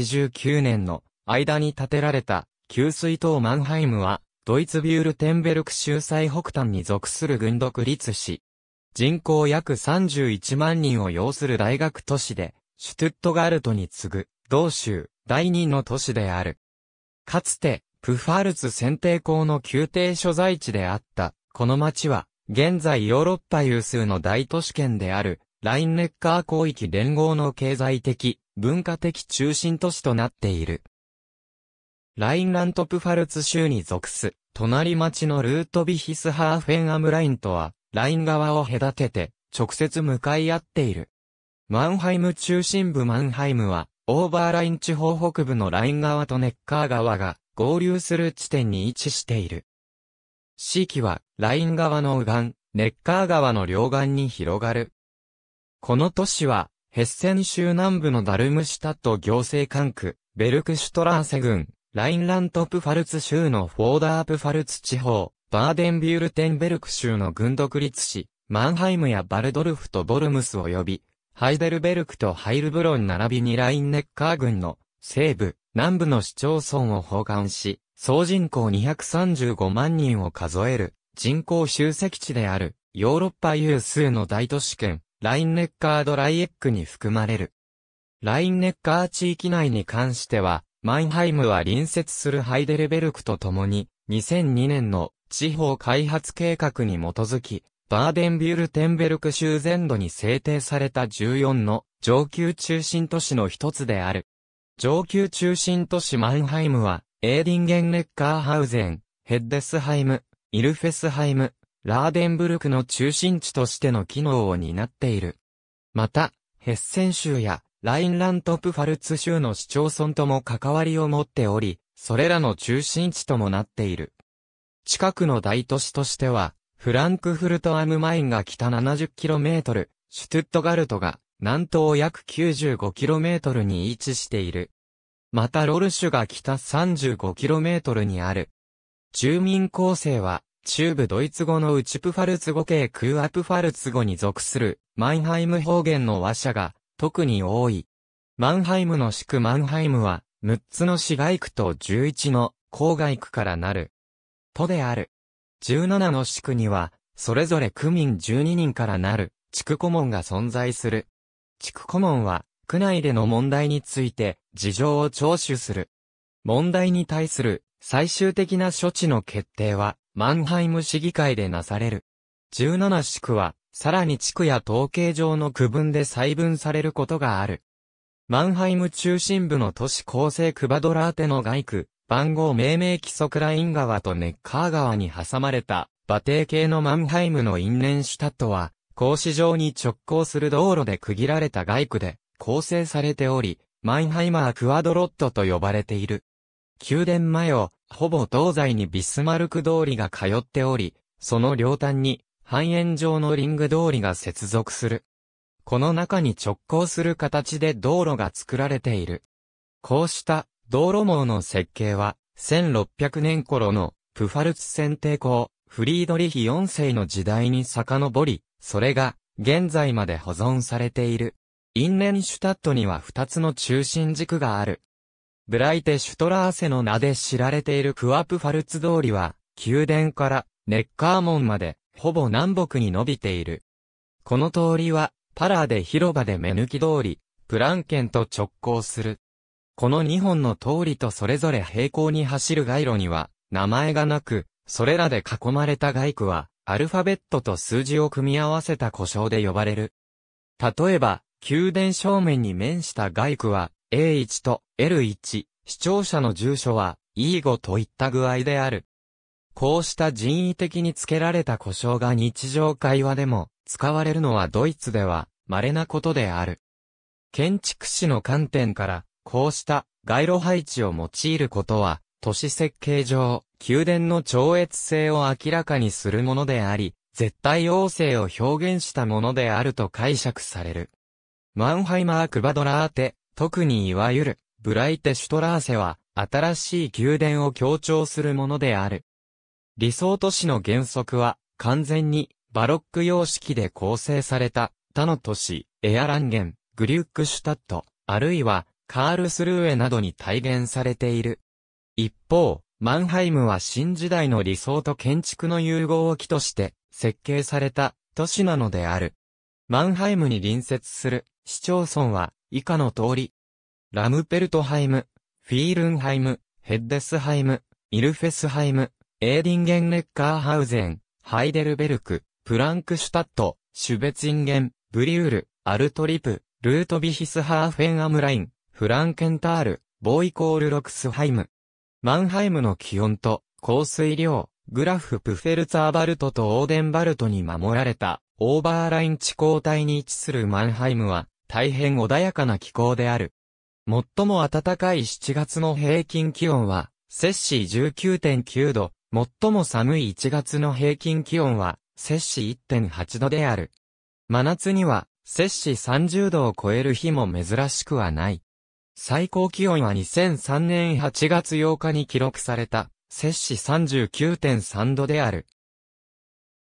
1 8 9年の間に建てられた給水塔マンハイムは、ドイツビュールテンベルク州最北端に属する軍独立市。人口約31万人を要する大学都市で、シュトゥットガルトに次ぐ、同州、第2の都市である。かつて、プファルツ選定校の宮廷所在地であった、この町は、現在ヨーロッパ有数の大都市圏である、ラインネッカー広域連合の経済的、文化的中心都市となっている。ラインラントプファルツ州に属す、隣町のルートビヒスハーフェンアムラインとは、ライン側を隔てて、直接向かい合っている。マンハイム中心部マンハイムは、オーバーライン地方北部のライン側とネッカー側が合流する地点に位置している。地域は、ライン側の右岸、ネッカー側の両岸に広がる。この都市は、ヘッセン州南部のダルムシタット行政管区、ベルクシュトラーセ郡、ラインラントプファルツ州のフォーダープファルツ地方、バーデンビュールテンベルク州の軍独立市、マンハイムやバルドルフとボルムス及び、ハイデルベルクとハイルブロン並びにラインネッカー郡の西部、南部の市町村を包含し、総人口235万人を数える人口集積地であるヨーロッパ有数の大都市圏ラインネッカードライエックに含まれる。ラインネッカー地域内に関しては、マインハイムは隣接するハイデルベルクと共に、2002年の地方開発計画に基づき、バーデンビュルテンベルク州全土に制定された14の上級中心都市の一つである。上級中心都市マンハイムは、エーディンゲンネッカーハウゼン、ヘッデスハイム、イルフェスハイム、ラーデンブルクの中心地としての機能を担っている。また、ヘッセン州やラインラントプファルツ州の市町村とも関わりを持っており、それらの中心地ともなっている。近くの大都市としては、フランクフルトアムマインが北 70km、シュトゥットガルトが南東約 95km に位置している。またロルシュが北 35km にある。住民構成は中部ドイツ語のウチプファルツ語系クーアプファルツ語に属するマンハイム方言の話者が特に多い。マンハイムの市区マンハイムは6つの市街区と11の郊外区からなる。都である。17の市区にはそれぞれ区民12人からなる地区顧問が存在する。地区顧問は区内での問題について事情を聴取する。問題に対する最終的な処置の決定はマンハイム市議会でなされる。17市区は、さらに地区や統計上の区分で細分されることがある。マンハイム中心部の都市構成クバドラーテの外区、番号命名基礎クライン川とネッカー川に挟まれた、馬蹄系のマンハイムのインレンシュタットは、格子状に直行する道路で区切られた外区で構成されており、マンハイマークワドロットと呼ばれている。宮殿前をほぼ東西にビスマルク通りが通っており、その両端に半円状のリング通りが接続する。この中に直行する形で道路が作られている。こうした道路網の設計は、1600年頃のプファルツ選定校、フリードリヒ4世の時代に遡り、それが現在まで保存されている。インネンシュタットには2つの中心軸がある。ブライテ・シュトラーセの名で知られているクワプファルツ通りは、宮殿からネッカー門まで、ほぼ南北に伸びている。この通りは、パラーで広場で目抜き通り、プランケンと直行する。この2本の通りとそれぞれ平行に走る街路には、名前がなく、それらで囲まれた街区は、アルファベットと数字を組み合わせた呼称で呼ばれる。例えば、宮殿正面に面した街区は、A1 と L1、視聴者の住所は E5 といった具合である。こうした人為的に付けられた故障が日常会話でも使われるのはドイツでは稀なことである。建築士の観点からこうした街路配置を用いることは都市設計上宮殿の超越性を明らかにするものであり、絶対王政を表現したものであると解釈される。マンハイマー・クバドラーテ、特にいわゆる、ブライテ・シュトラーセは、新しい宮殿を強調するものである。理想都市の原則は、完全に、バロック様式で構成された、他の都市、エアランゲン、グリュックシュタット、あるいは、カールスルーエなどに体現されている。一方、マンハイムは新時代の理想と建築の融合を機として、設計された、都市なのである。マンハイムに隣接する、市町村は、以下の通り。ラムペルトハイム、フィールンハイム、ヘッデスハイム、イルフェスハイム、エーディンゲンレッカーハウゼン、ハイデルベルク、プランクシュタット、シュベツインゲン、ブリュール、アルトリプ、ルートビヒスハーフェンアムライン、フランケンタール、ボーイコールロクスハイム。マンハイムの気温と降水量、グラフプフェルツァーバルトとオーデンバルトに守られた、オーバーライン地高帯に位置するマンハイムは、大変穏やかな気候である。最も暖かい7月の平均気温は、摂氏19.9度、最も寒い1月の平均気温は、摂氏1.8度である。真夏には、摂氏30度を超える日も珍しくはない。最高気温は2003年8月8日に記録された、摂氏39.3度である。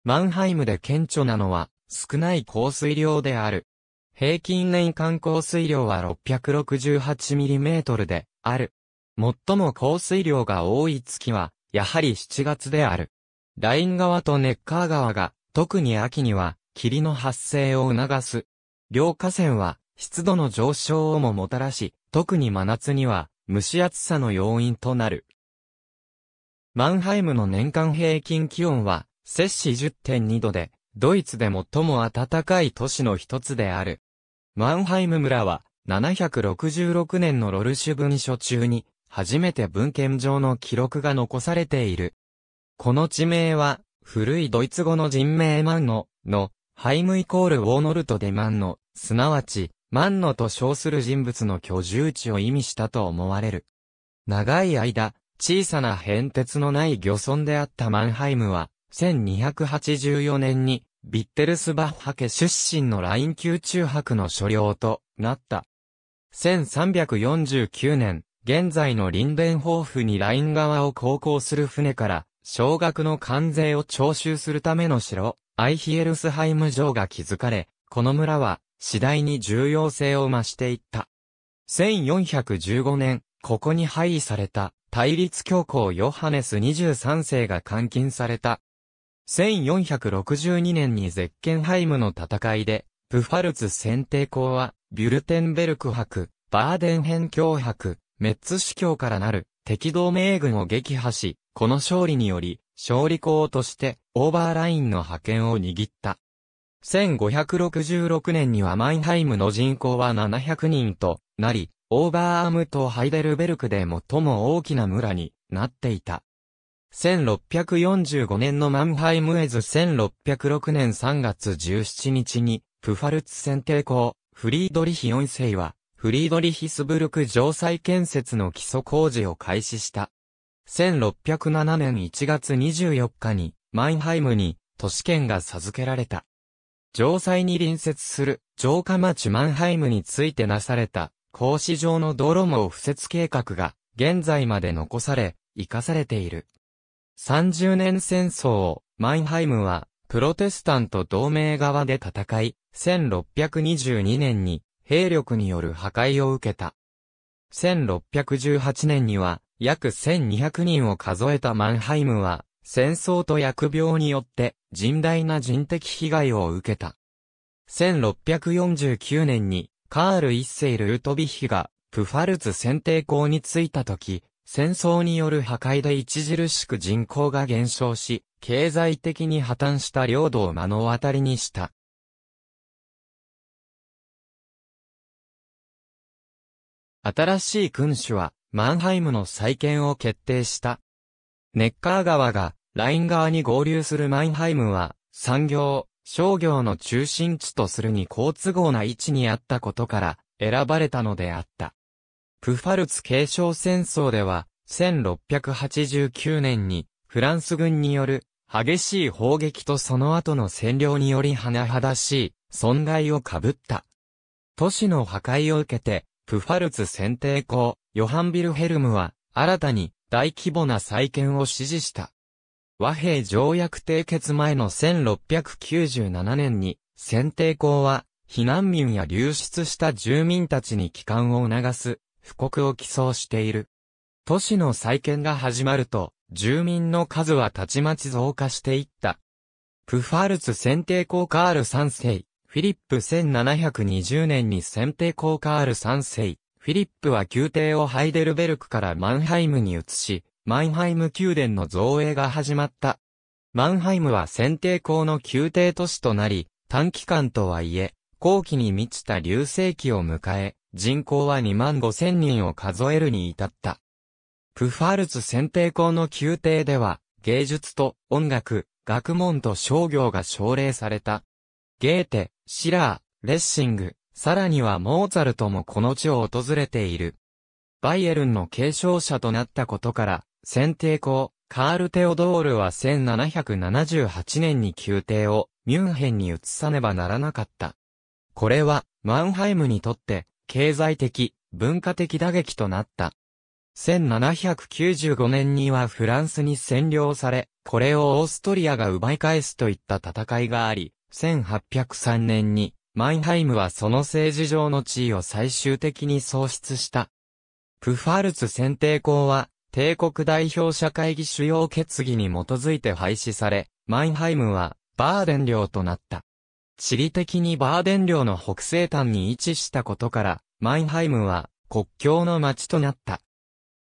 マンハイムで顕著なのは、少ない降水量である。平均年間降水量は 668mm である。最も降水量が多い月は、やはり7月である。ライン川とネッカー川が、特に秋には、霧の発生を促す。両河川は、湿度の上昇をももたらし、特に真夏には、蒸し暑さの要因となる。マンハイムの年間平均気温は、摂氏10.2度で、ドイツで最も暖かい都市の一つである。マンハイム村は、766年のロルシュ文書中に、初めて文献上の記録が残されている。この地名は、古いドイツ語の人名マンノの、ハイムイコールウォーノルトでマンノ、すなわち、マンノと称する人物の居住地を意味したと思われる。長い間、小さな変哲のない漁村であったマンハイムは、1284年にビッテルスバッハ家出身のライン級中泊の所領となった。1349年、現在のリンデンホーフにライン側を航行する船から、少額の関税を徴収するための城、アイヒエルスハイム城が築かれ、この村は次第に重要性を増していった。1415年、ここに配位された対立教皇ヨハネス23世が監禁された1462年にゼッケンハイムの戦いで、プファルツ選定校は、ビュルテンベルク博、バーデンヘン教博、メッツ司教からなる敵同盟軍を撃破し、この勝利により、勝利校としてオーバーラインの派遣を握った。1566年にはマインハイムの人口は700人となり、オーバーアームとハイデルベルクで最も大きな村になっていた。1645年のマンハイムエズ1606年3月17日に、プファルツ選定校、フリードリヒ4世は、フリードリヒスブルク城塞建設の基礎工事を開始した。1607年1月24日に、マンハイムに、都市圏が授けられた。城塞に隣接する城下町マンハイムについてなされた、格子状の道路網敷設計画が、現在まで残され、生かされている。30年戦争、マインハイムは、プロテスタント同盟側で戦い、1622年に兵力による破壊を受けた。1618年には約1200人を数えたマンハイムは戦争と薬病によって甚大な人的被害を受けた。1649年にカール一世ルートビヒがプファルツ選定校に着いた時、戦争による破壊で著しく人口が減少し、経済的に破綻した領土を目の当たりにした。新しい君主は、マンハイムの再建を決定した。ネッカー川が、ライン川に合流するマンハイムは、産業、商業の中心地とするに好都合な位置にあったことから、選ばれたのであった。プファルツ継承戦争では、1689年にフランス軍による激しい砲撃とその後の占領により甚だしい損害をかぶった。都市の破壊を受けて、プファルツ選定校、ヨハンビルヘルムは、新たに大規模な再建を指示した。和平条約締結前の1697年に、選定校は、避難民や流出した住民たちに帰還を促す、布告を寄贈している。都市の再建が始まると、住民の数はたちまち増加していった。プファルツ選定校カール3世、フィリップ1720年に選定校カール3世、フィリップは宮廷をハイデルベルクからマンハイムに移し、マンハイム宮殿の造営が始まった。マンハイムは選定校の宮廷都市となり、短期間とはいえ、後期に満ちた流星期を迎え、人口は2万5千人を数えるに至った。プファルツ選定校の宮廷では、芸術と音楽、学問と商業が奨励された。ゲーテ、シラー、レッシング、さらにはモーツァルトもこの地を訪れている。バイエルンの継承者となったことから、選定校、カール・テオドールは1778年に宮廷をミュンヘンに移さねばならなかった。これは、マンハイムにとって、経済的、文化的打撃となった。1795年にはフランスに占領され、これをオーストリアが奪い返すといった戦いがあり、1803年にマインハイムはその政治上の地位を最終的に喪失した。プファルツ選定校は、帝国代表者会議主要決議に基づいて廃止され、マインハイムはバーデン領となった。地理的にバーデン領の北西端に位置したことから、マインハイムは国境の町となった。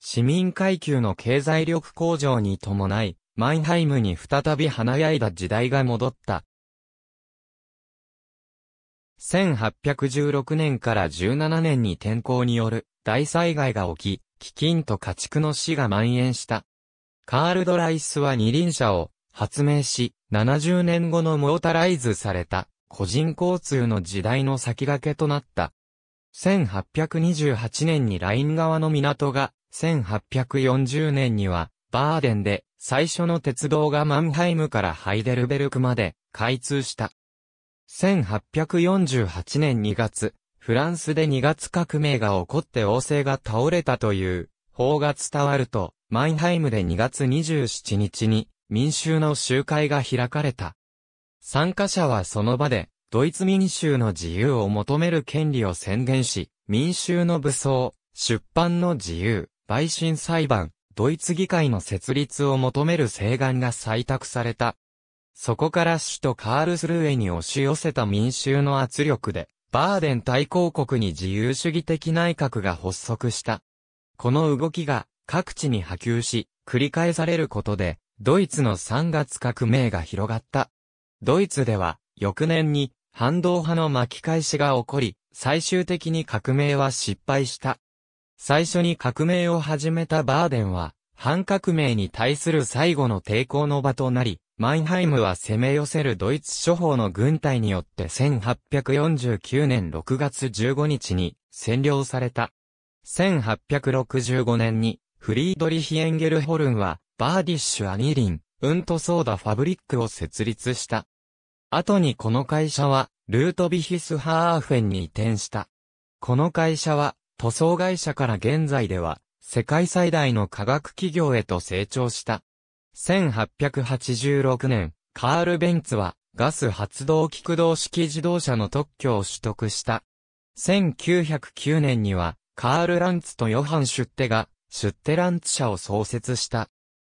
市民階級の経済力向上に伴い、マインハイムに再び華やいだ時代が戻った。1816年から17年に天候による大災害が起き、飢饉と家畜の死が蔓延した。カール・ドライスは二輪車を発明し、70年後のモータライズされた個人交通の時代の先駆けとなった。1828年にライン側の港が、1840年には、バーデンで最初の鉄道がマンハイムからハイデルベルクまで開通した。1848年2月、フランスで2月革命が起こって王政が倒れたという法が伝わると、マンハイムで2月27日に民衆の集会が開かれた。参加者はその場で、ドイツ民衆の自由を求める権利を宣言し、民衆の武装、出版の自由、陪審裁判、ドイツ議会の設立を求める請願が採択された。そこから首都カールスルーエに押し寄せた民衆の圧力で、バーデン大公国に自由主義的内閣が発足した。この動きが各地に波及し、繰り返されることで、ドイツの3月革命が広がった。ドイツでは、翌年に、反動派の巻き返しが起こり、最終的に革命は失敗した。最初に革命を始めたバーデンは、反革命に対する最後の抵抗の場となり、マインハイムは攻め寄せるドイツ諸方の軍隊によって1849年6月15日に占領された。1865年にフリードリヒ・エンゲルホルンはバーディッシュ・アニリン、うんとソーダファブリックを設立した。後にこの会社は、ルートビヒスハーフェンに移転した。この会社は、塗装会社から現在では、世界最大の科学企業へと成長した。1886年、カール・ベンツは、ガス発動機駆動式自動車の特許を取得した。1909年には、カール・ランツとヨハン・シュッテが、シュッテランツ社を創設した。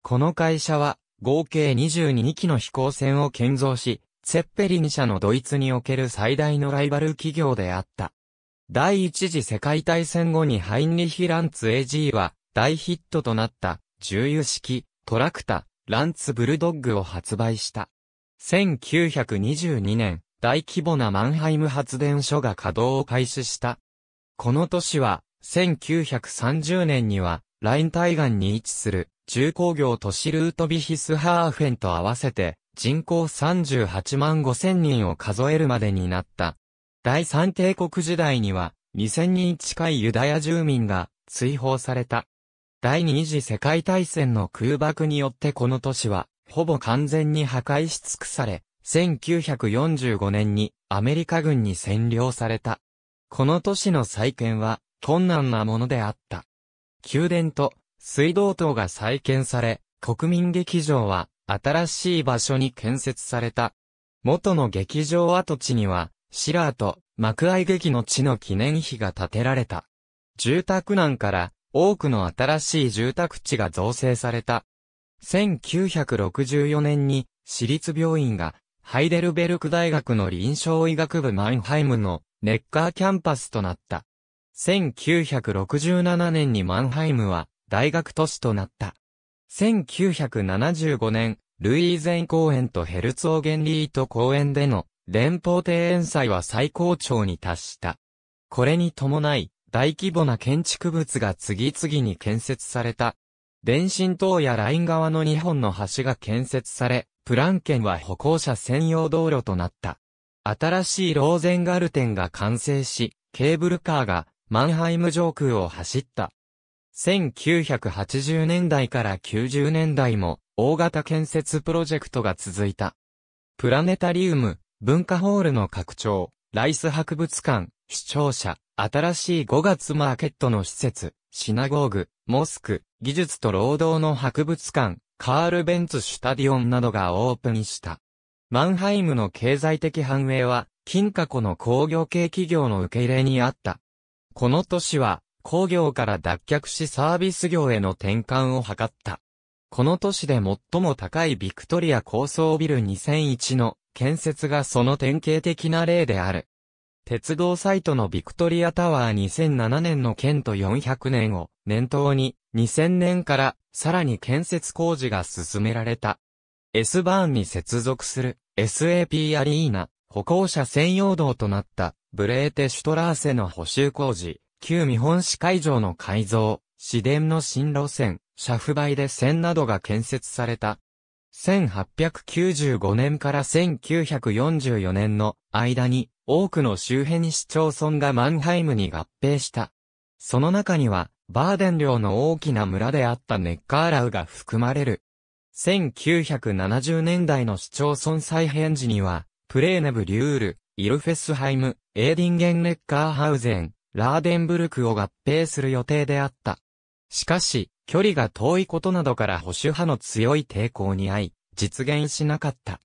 この会社は、合計22機の飛行船を建造し、セッペリン社のドイツにおける最大のライバル企業であった。第一次世界大戦後にハインリヒ・ランツ AG は大ヒットとなった重油式トラクタランツブルドッグを発売した。1922年、大規模なマンハイム発電所が稼働を開始した。この年は、1930年には、ライン対岸に位置する、重工業都市ルートビヒスハーフェンと合わせて人口38万5千人を数えるまでになった。第三帝国時代には2000人近いユダヤ住民が追放された。第二次世界大戦の空爆によってこの都市はほぼ完全に破壊し尽くされ、1945年にアメリカ軍に占領された。この都市の再建は困難なものであった。宮殿と水道塔が再建され、国民劇場は新しい場所に建設された。元の劇場跡地には、シラーと幕愛劇の地の記念碑が建てられた。住宅難から多くの新しい住宅地が造成された。1964年に私立病院がハイデルベルク大学の臨床医学部マンハイムのネッカーキャンパスとなった。1967年にマンハイムは大学都市となった。1975年、ルイーゼン公園とヘルツオーゲンリート公園での連邦庭園祭は最高潮に達した。これに伴い、大規模な建築物が次々に建設された。電信塔やライン側の2本の橋が建設され、プラン県は歩行者専用道路となった。新しいローゼンガルテンが完成し、ケーブルカーがマンハイム上空を走った。1980年代から90年代も大型建設プロジェクトが続いた。プラネタリウム、文化ホールの拡張、ライス博物館、視聴者、新しい5月マーケットの施設、シナゴーグ、モスク、技術と労働の博物館、カール・ベンツ・シュタディオンなどがオープンした。マンハイムの経済的繁栄は、金華湖の工業系企業の受け入れにあった。この年は、工業から脱却しサービス業への転換を図った。この都市で最も高いビクトリア高層ビル2001の建設がその典型的な例である。鉄道サイトのビクトリアタワー2007年の県と400年を念頭に2000年からさらに建設工事が進められた。S バーンに接続する SAP アリーナ歩行者専用道となったブレーテシュトラーセの補修工事旧日本市会場の改造、市電の新路線、車夫売で線などが建設された。1895年から1944年の間に多くの周辺市町村がマンハイムに合併した。その中にはバーデン領の大きな村であったネッカーラウが含まれる。1970年代の市町村再編時にはプレーネブリュール、イルフェスハイム、エーディンゲンネッカーハウゼン、ラーデンブルクを合併する予定であった。しかし、距離が遠いことなどから保守派の強い抵抗に遭い、実現しなかった。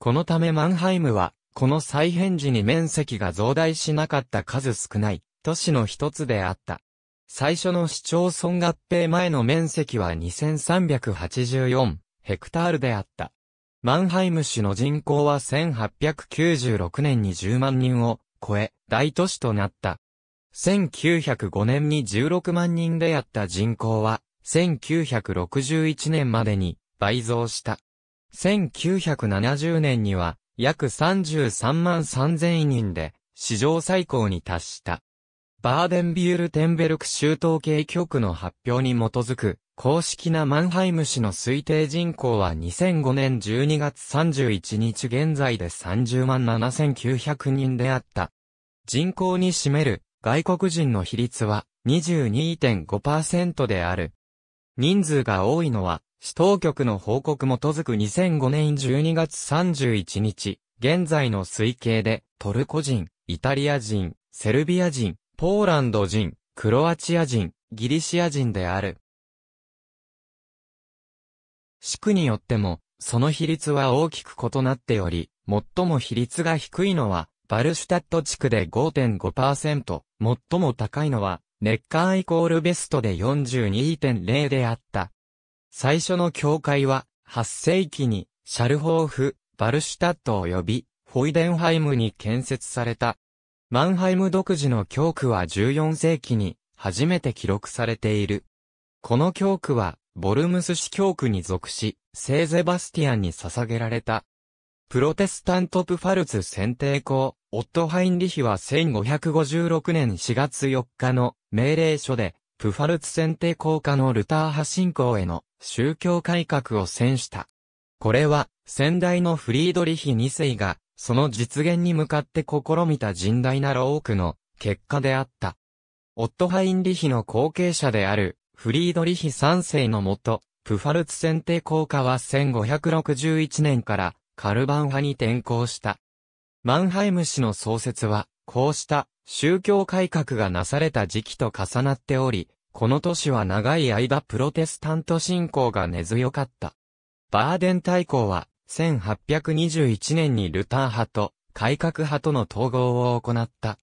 このためマンハイムは、この再編時に面積が増大しなかった数少ない、都市の一つであった。最初の市町村合併前の面積は2384ヘクタールであった。マンハイム市の人口は1896年に10万人を超え、大都市となった。1905年に16万人であった人口は、1961年までに倍増した。1970年には約33万3000人で史上最高に達した。バーデンビュールテンベルク州統計局の発表に基づく公式なマンハイム市の推定人口は2005年12月31日現在で30万7900人であった。人口に占める外国人の比率は22.5%である。人数が多いのは、市当局の報告基づく2005年12月31日、現在の推計で、トルコ人、イタリア人、セルビア人、ポーランド人、クロアチア人、ギリシア人である。市区によっても、その比率は大きく異なっており、最も比率が低いのは、バルシュタット地区で5.5%、最も高いのは、ネッカーイコールベストで42.0であった。最初の教会は、8世紀に、シャルホーフ、バルシュタット及び、ホイデンハイムに建設された。マンハイム独自の教区は14世紀に、初めて記録されている。この教区は、ボルムス市教区に属し、聖ゼバスティアンに捧げられた。プロテスタントプファルツ選定校、オットハインリヒは1556年4月4日の命令書で、プファルツ選定効果のルター派信仰への宗教改革を宣した。これは、先代のフリードリヒ2世が、その実現に向かって試みた甚大な労苦の結果であった。オットハインリヒの後継者である、フリードリヒ3世のもと、プファルツ選定効果は1561年からカルバン派に転向した。マンハイム氏の創設は、こうした宗教改革がなされた時期と重なっており、この年は長い間プロテスタント信仰が根強かった。バーデン大公は、1821年にルター派と改革派との統合を行った。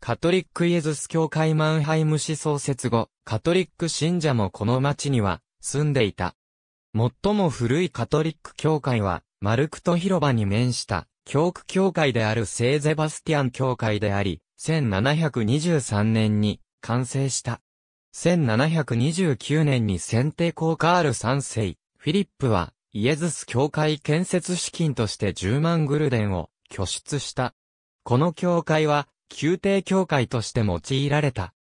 カトリックイエズス教会マンハイム市創設後、カトリック信者もこの町には住んでいた。最も古いカトリック教会は、マルクト広場に面した教区教会である聖ゼバスティアン教会であり、1723年に完成した。1729年に選定校カール3世、フィリップは、イエズス教会建設資金として10万グルデンを拠出した。この教会は、宮廷教会として用いられた。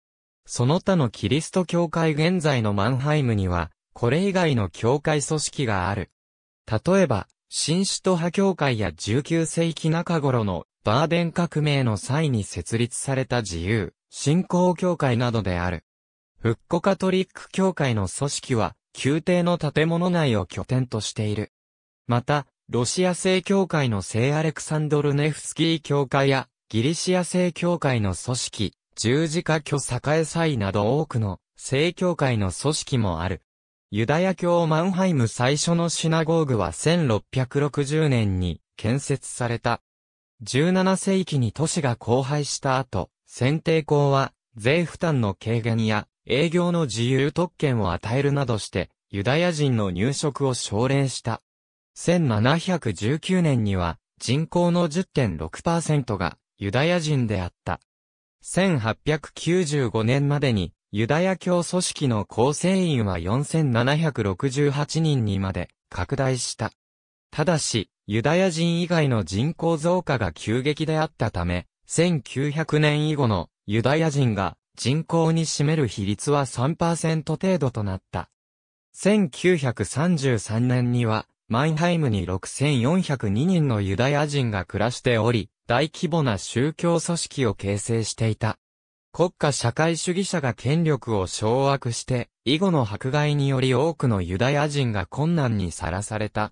その他のキリスト教会現在のマンハイムには、これ以外の教会組織がある。例えば、新首都派教会や19世紀中頃のバーデン革命の際に設立された自由、信仰教会などである。復古カトリック教会の組織は、宮廷の建物内を拠点としている。また、ロシア正教会の聖アレクサンドルネフスキー教会や、ギリシア正教会の組織、十字架巨栄祭など多くの正教会の組織もある。ユダヤ教マンハイム最初のシナゴーグは1660年に建設された。17世紀に都市が荒廃した後、選定校は税負担の軽減や営業の自由特権を与えるなどして、ユダヤ人の入植を奨励した。1719年には人口の10.6%がユダヤ人であった。1895年までにユダヤ教組織の構成員は4768人にまで拡大した。ただし、ユダヤ人以外の人口増加が急激であったため、1900年以後のユダヤ人が人口に占める比率は3%程度となった。1933年には、マインハイムに6402人のユダヤ人が暮らしており、大規模な宗教組織を形成していた。国家社会主義者が権力を掌握して、以後の迫害により多くのユダヤ人が困難にさらされた。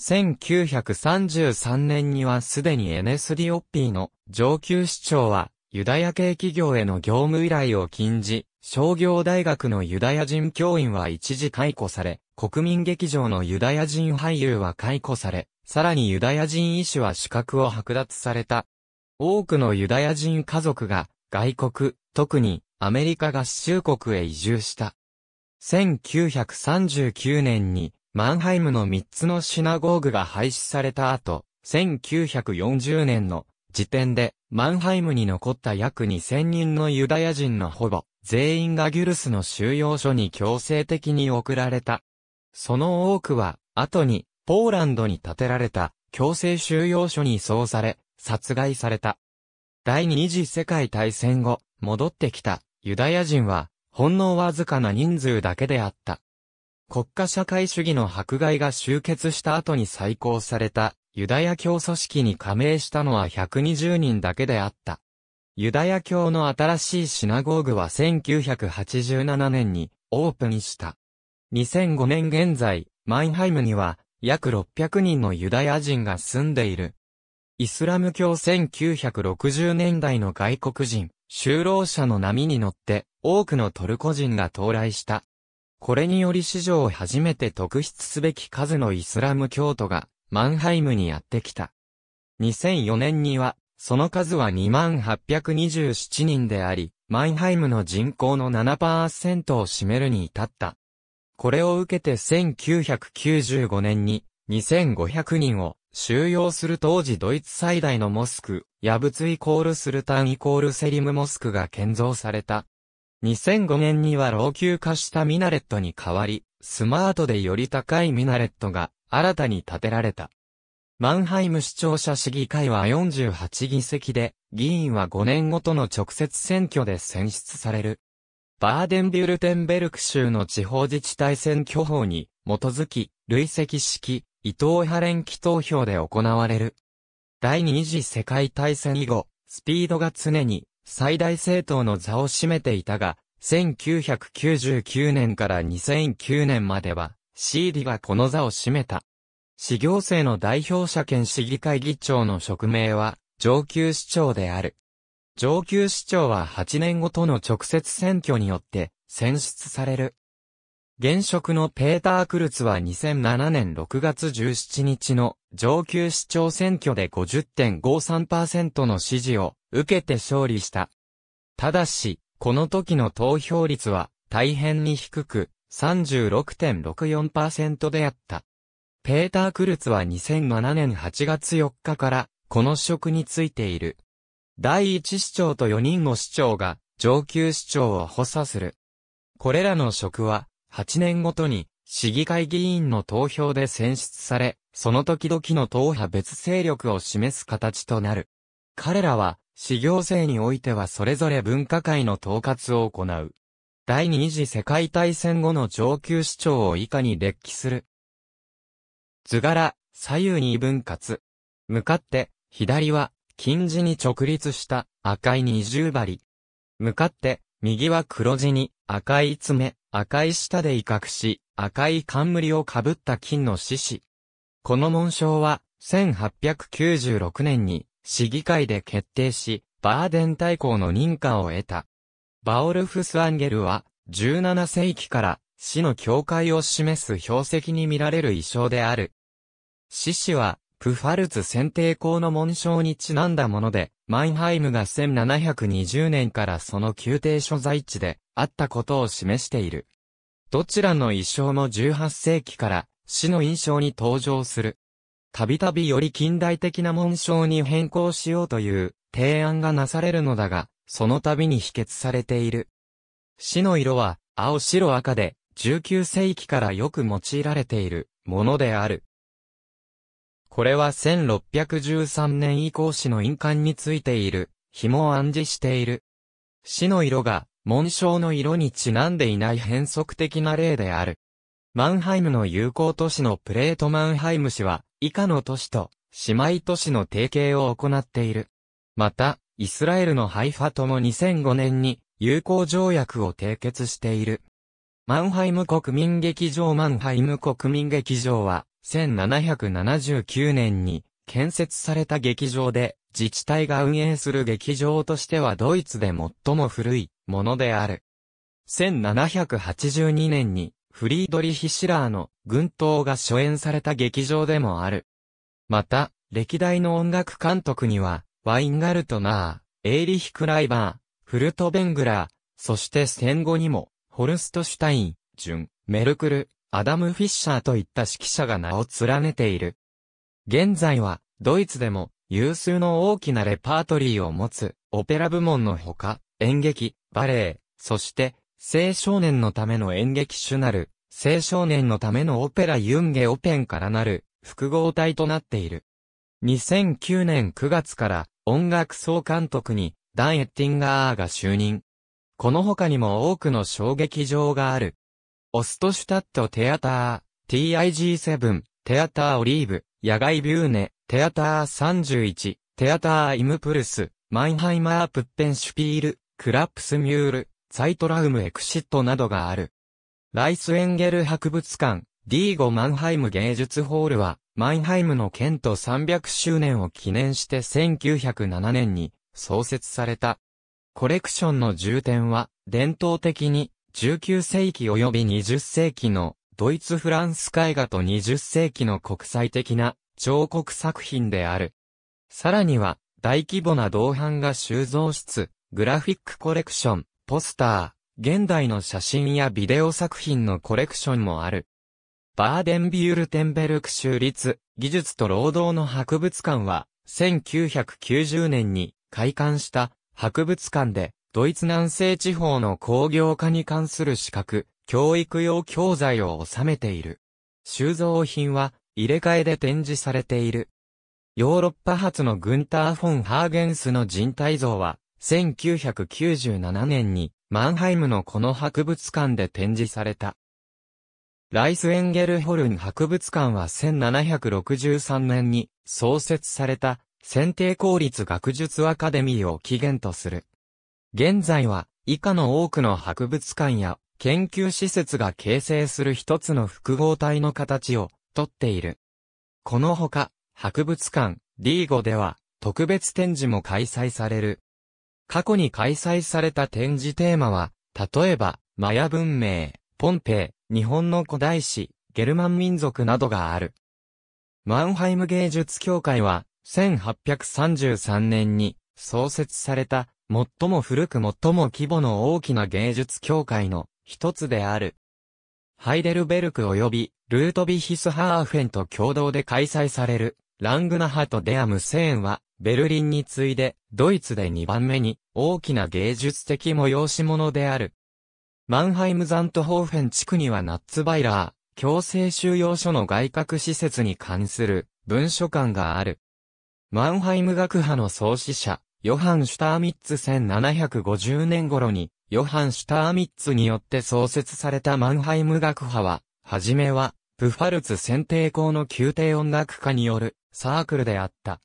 1933年にはすでに n s d オッピーの上級市長は、ユダヤ系企業への業務依頼を禁じ、商業大学のユダヤ人教員は一時解雇され、国民劇場のユダヤ人俳優は解雇され、さらにユダヤ人医師は資格を剥奪された。多くのユダヤ人家族が外国、特にアメリカ合衆国へ移住した。1939年にマンハイムの3つのシナゴーグが廃止された後、1940年の時点でマンハイムに残った約2000人のユダヤ人のほぼ全員がギュルスの収容所に強制的に送られた。その多くは後にポーランドに建てられた強制収容所に移送され殺害された。第二次世界大戦後、戻ってきたユダヤ人は、ほんのわずかな人数だけであった。国家社会主義の迫害が終結した後に再興されたユダヤ教組織に加盟したのは120人だけであった。ユダヤ教の新しいシナゴーグは1987年にオープンした。2005年現在、マインハイムには約600人のユダヤ人が住んでいる。イスラム教1960年代の外国人、就労者の波に乗って、多くのトルコ人が到来した。これにより史上初めて特筆すべき数のイスラム教徒が、マンハイムにやってきた。2004年には、その数は2827人であり、マンハイムの人口の7%を占めるに至った。これを受けて1995年に2500人を収容する当時ドイツ最大のモスク、ヤブツイコールスルタンイコールセリムモスクが建造された。2005年には老朽化したミナレットに代わり、スマートでより高いミナレットが新たに建てられた。マンハイム市庁舎市議会は48議席で、議員は5年ごとの直接選挙で選出される。バーデンビュルテンベルク州の地方自治体選挙法に基づき、累積式、伊藤派連機投票で行われる。第二次世界大戦以後、スピードが常に最大政党の座を占めていたが、1999年から2009年までは、シーリがこの座を占めた。市行政の代表者兼市議会議長の職名は、上級市長である。上級市長は8年ごとの直接選挙によって選出される。現職のペーター・クルツは2007年6月17日の上級市長選挙で50.53%の支持を受けて勝利した。ただし、この時の投票率は大変に低く36.64%であった。ペーター・クルツは2007年8月4日からこの職についている。第1市長と4人の市長が上級市長を補佐する。これらの職は8年ごとに市議会議員の投票で選出され、その時々の党派別勢力を示す形となる。彼らは、市行政においてはそれぞれ分科会の統括を行う。第二次世界大戦後の上級市長を以下に列記する。図柄、左右に分割。向かって、左は、金字に直立した赤い二重針。向かって、右は黒字に赤い爪。赤い舌で威嚇し、赤い冠をかぶった金の獅子。この紋章は、1896年に、市議会で決定し、バーデン大公の認可を得た。バオルフス・アンゲルは、17世紀から、市の境界を示す標石に見られる衣装である。獅子は、プファルツ選定校の紋章にちなんだもので、マインハイムが1720年からその宮廷所在地であったことを示している。どちらの衣装も18世紀から死の印象に登場する。たびたびより近代的な紋章に変更しようという提案がなされるのだが、その度に否決されている。死の色は青白赤で19世紀からよく用いられているものである。これは1613年以降市の印鑑についている、紐を暗示している。市の色が、紋章の色にちなんでいない変則的な例である。マンハイムの友好都市のプレートマンハイム市は、以下の都市と、姉妹都市の提携を行っている。また、イスラエルのハイファとも2005年に、友好条約を締結している。マンハイム国民劇場マンハイム国民劇場は、1779年に建設された劇場で、自治体が運営する劇場としてはドイツで最も古いものである。1782年にフリードリヒ・シラーの軍刀が初演された劇場でもある。また、歴代の音楽監督には、ワインガルトナー、エイリヒ・クライバー、フルト・ベングラー、そして戦後にも、ホルスト・シュタイン、ジュン、メルクル、アダム・フィッシャーといった指揮者が名を連ねている。現在は、ドイツでも、有数の大きなレパートリーを持つ、オペラ部門のほか、演劇、バレエ、そして、青少年のための演劇主なる、青少年のためのオペラユンゲオペンからなる、複合体となっている。2009年9月から音楽総監督にダン・エッティンガーが就任。この他にも多くの小劇場がある。オストシュタットテアター、TIG7、テアターオリーブ、野外ビューネ、テアター31、テアターイムプルス、マインハイマープッペンシュピール、クラップスミュール、サイトラウムエクシットなどがある。ライスエンゲル博物館、D5 マンハイム芸術ホールは、マインハイムの県と300周年を記念して1907年に創設された。コレクションの重点は、伝統的に19世紀及び20世紀のドイツフランス絵画と20世紀の国際的な彫刻作品である。さらには大規模な銅版画収蔵室、グラフィックコレクション、ポスター、現代の写真やビデオ作品のコレクションもある。バーデンビュールテンベルク州立技術と労働の博物館は1990年に開館した博物館でドイツ南西地方の工業化に関する資格、教育用教材を収めている。収蔵品は入れ替えで展示されている。ヨーロッパ発のグンター・フォン・ハーゲンスの人体像は、1997年にマンハイムのこの博物館で展示された。ライスエンゲルホルン博物館は1763年に創設された選定公立学術アカデミーを起源とする。現在は以下の多くの博物館や研究施設が形成する一つの複合体の形をとっている。このほか、博物館、リーゴでは特別展示も開催される。過去に開催された展示テーマは、例えば、マヤ文明、ポンペイ、日本の古代史、ゲルマン民族などがある。マンハイム芸術協会は、1833年に創設された最も古く最も規模の大きな芸術協会の一つである。ハイデルベルク及びルートビヒスハーフェンと共同で開催されるラングナハとデアムセーンはベルリンに次いでドイツで2番目に大きな芸術的催し物である。マンハイムザントホーフェン地区にはナッツバイラー、強制収容所の外郭施設に関する文書館がある。マンハイム学派の創始者、ヨハン・シュターミッツ1750年頃に、ヨハン・シュターミッツによって創設されたマンハイム学派は、はじめは、プファルツ選定校の宮廷音楽家によるサークルであった。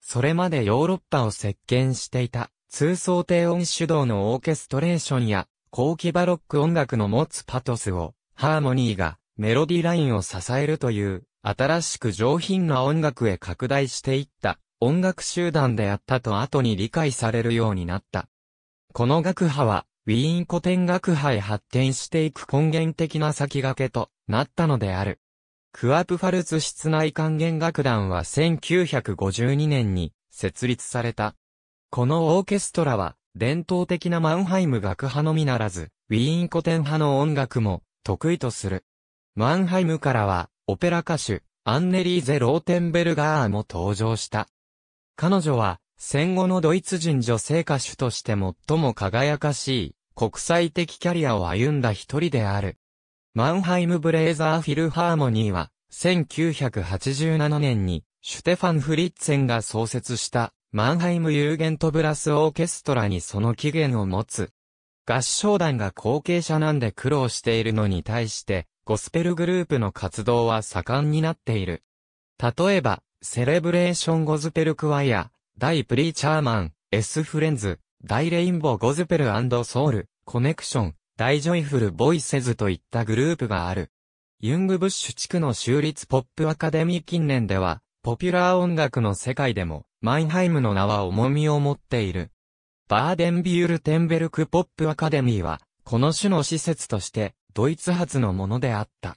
それまでヨーロッパを席巻していた、通奏低音主導のオーケストレーションや、後期バロック音楽の持つパトスを、ハーモニーがメロディラインを支えるという、新しく上品な音楽へ拡大していった。音楽集団であったと後に理解されるようになった。この学派は、ウィーン古典学派へ発展していく根源的な先駆けとなったのである。クアプファルツ室内管弦楽団は1952年に設立された。このオーケストラは、伝統的なマンハイム学派のみならず、ウィーン古典派の音楽も得意とする。マンハイムからは、オペラ歌手、アンネリーゼ・ローテンベルガーも登場した。彼女は、戦後のドイツ人女性歌手として最も輝かしい、国際的キャリアを歩んだ一人である。マンハイムブレーザーフィルハーモニーは、1987年に、シュテファン・フリッツェンが創設した、マンハイム・ユーゲント・ブラス・オーケストラにその起源を持つ。合唱団が後継者なんで苦労しているのに対して、ゴスペルグループの活動は盛んになっている。例えば、セレブレーションゴズペルクワイア、大プリーチャーマン、S フレンズ、大レインボーゴズペルソウル、コネクション、大ジョイフルボイセズといったグループがある。ユングブッシュ地区の州立ポップアカデミー近年では、ポピュラー音楽の世界でも、マインハイムの名は重みを持っている。バーデンビュールテンベルクポップアカデミーは、この種の施設として、ドイツ発のものであった。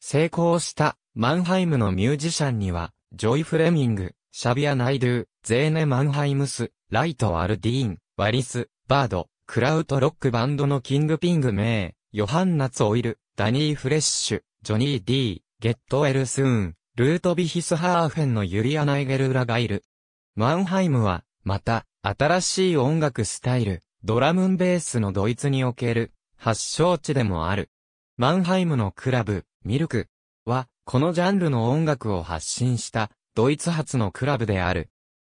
成功した、マンハイムのミュージシャンには、ジョイ・フレミング、シャビア・ナイドゥ、ゼーネ・マンハイムス、ライト・アルディーン、ワリス、バード、クラウト・ロックバンドのキング・ピング・メイ、ヨハンナ・ツ・オイル、ダニー・フレッシュ、ジョニー・ディー、ゲット・エル・スーン、ルート・ビヒス・ハーフェンのユリア・ナイゲルラ・がいる。マンハイムは、また、新しい音楽スタイル、ドラムンベースのドイツにおける、発祥地でもある。マンハイムのクラブ、ミルクは、このジャンルの音楽を発信したドイツ発のクラブである。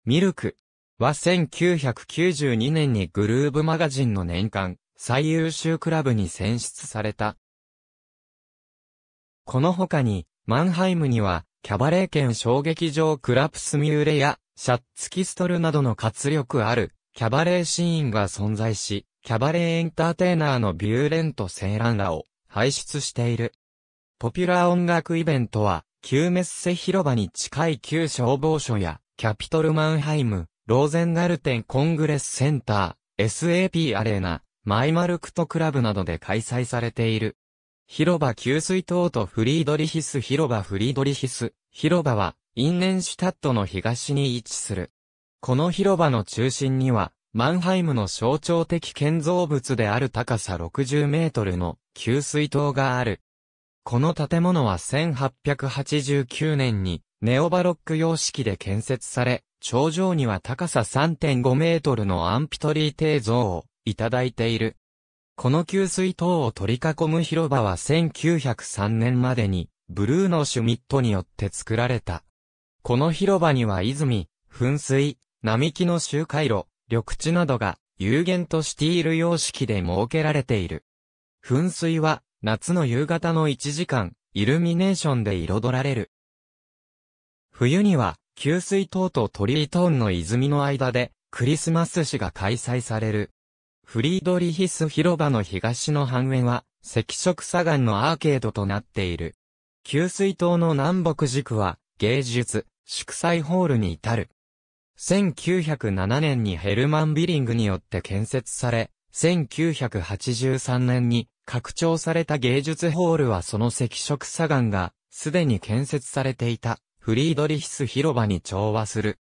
ミルクは1992年にグルーブマガジンの年間最優秀クラブに選出された。この他にマンハイムにはキャバレー圏衝撃場クラプスミューレやシャッツキストルなどの活力あるキャバレーシーンが存在し、キャバレーエンターテイナーのビューレント・セイランらを輩出している。ポピュラー音楽イベントは、旧メッセ広場に近い旧消防署や、キャピトルマンハイム、ローゼンガルテンコングレスセンター、SAP アレーナ、マイマルクトクラブなどで開催されている。広場給水塔とフリードリヒス広場フリードリヒス、広場は、インネンシュタットの東に位置する。この広場の中心には、マンハイムの象徴的建造物である高さ60メートルの給水塔がある。この建物は1889年にネオバロック様式で建設され、頂上には高さ3.5メートルのアンピトリーテ像をいただいている。この給水塔を取り囲む広場は1903年までにブルーノ・シュミットによって作られた。この広場には泉、噴水、並木の周回路、緑地などが有限としている様式で設けられている。噴水は夏の夕方の1時間、イルミネーションで彩られる。冬には、給水塔とトリリトーンの泉の間で、クリスマス市が開催される。フリードリヒス広場の東の半円は、赤色砂岩のアーケードとなっている。給水塔の南北軸は、芸術、祝祭ホールに至る。1907年にヘルマン・ビリングによって建設され、1983年に拡張された芸術ホールはその赤色砂岩が、すでに建設されていた、フリードリヒス広場に調和する。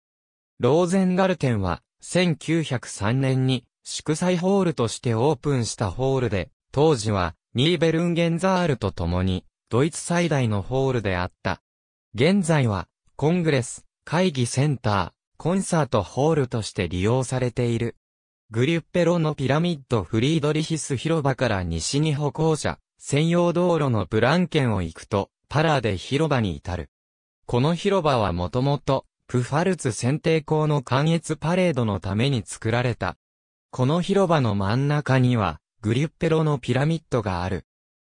ローゼンガルテンは、1903年に、祝祭ホールとしてオープンしたホールで、当時は、ニーベルンゲンザールと共に、ドイツ最大のホールであった。現在は、コングレス、会議センター、コンサートホールとして利用されている。グリュッペロのピラミッドフリードリヒス広場から西に歩行者、専用道路のブランケンを行くと、パラで広場に至る。この広場はもともと、プファルツ選定校の関越パレードのために作られた。この広場の真ん中には、グリュッペロのピラミッドがある。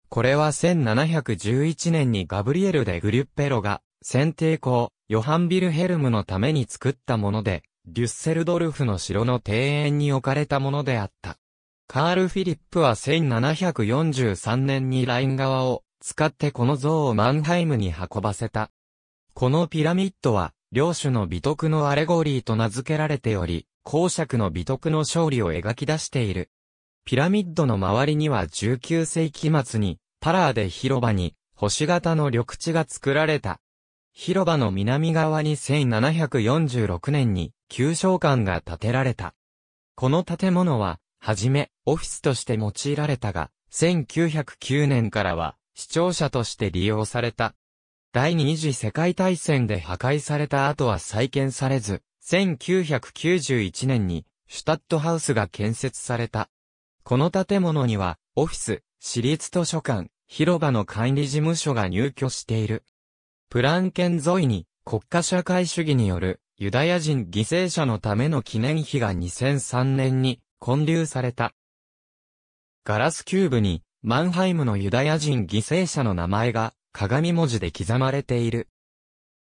これは1711年にガブリエル・でグリュッペロが、選定校、ヨハン・ビルヘルムのために作ったもので、デュッセルドルフの城の庭園に置かれたものであった。カール・フィリップは1743年にライン川を使ってこの像をマンハイムに運ばせた。このピラミッドは、領主の美徳のアレゴリーと名付けられており、公爵の美徳の勝利を描き出している。ピラミッドの周りには19世紀末に、パラーで広場に、星型の緑地が作られた。広場の南側に1746年に旧商館が建てられた。この建物は、はじめ、オフィスとして用いられたが、1909年からは、視聴者として利用された。第二次世界大戦で破壊された後は再建されず、1991年に、シュタットハウスが建設された。この建物には、オフィス、私立図書館、広場の管理事務所が入居している。プラン県沿いに国家社会主義によるユダヤ人犠牲者のための記念碑が2003年に建立された。ガラスキューブにマンハイムのユダヤ人犠牲者の名前が鏡文字で刻まれている。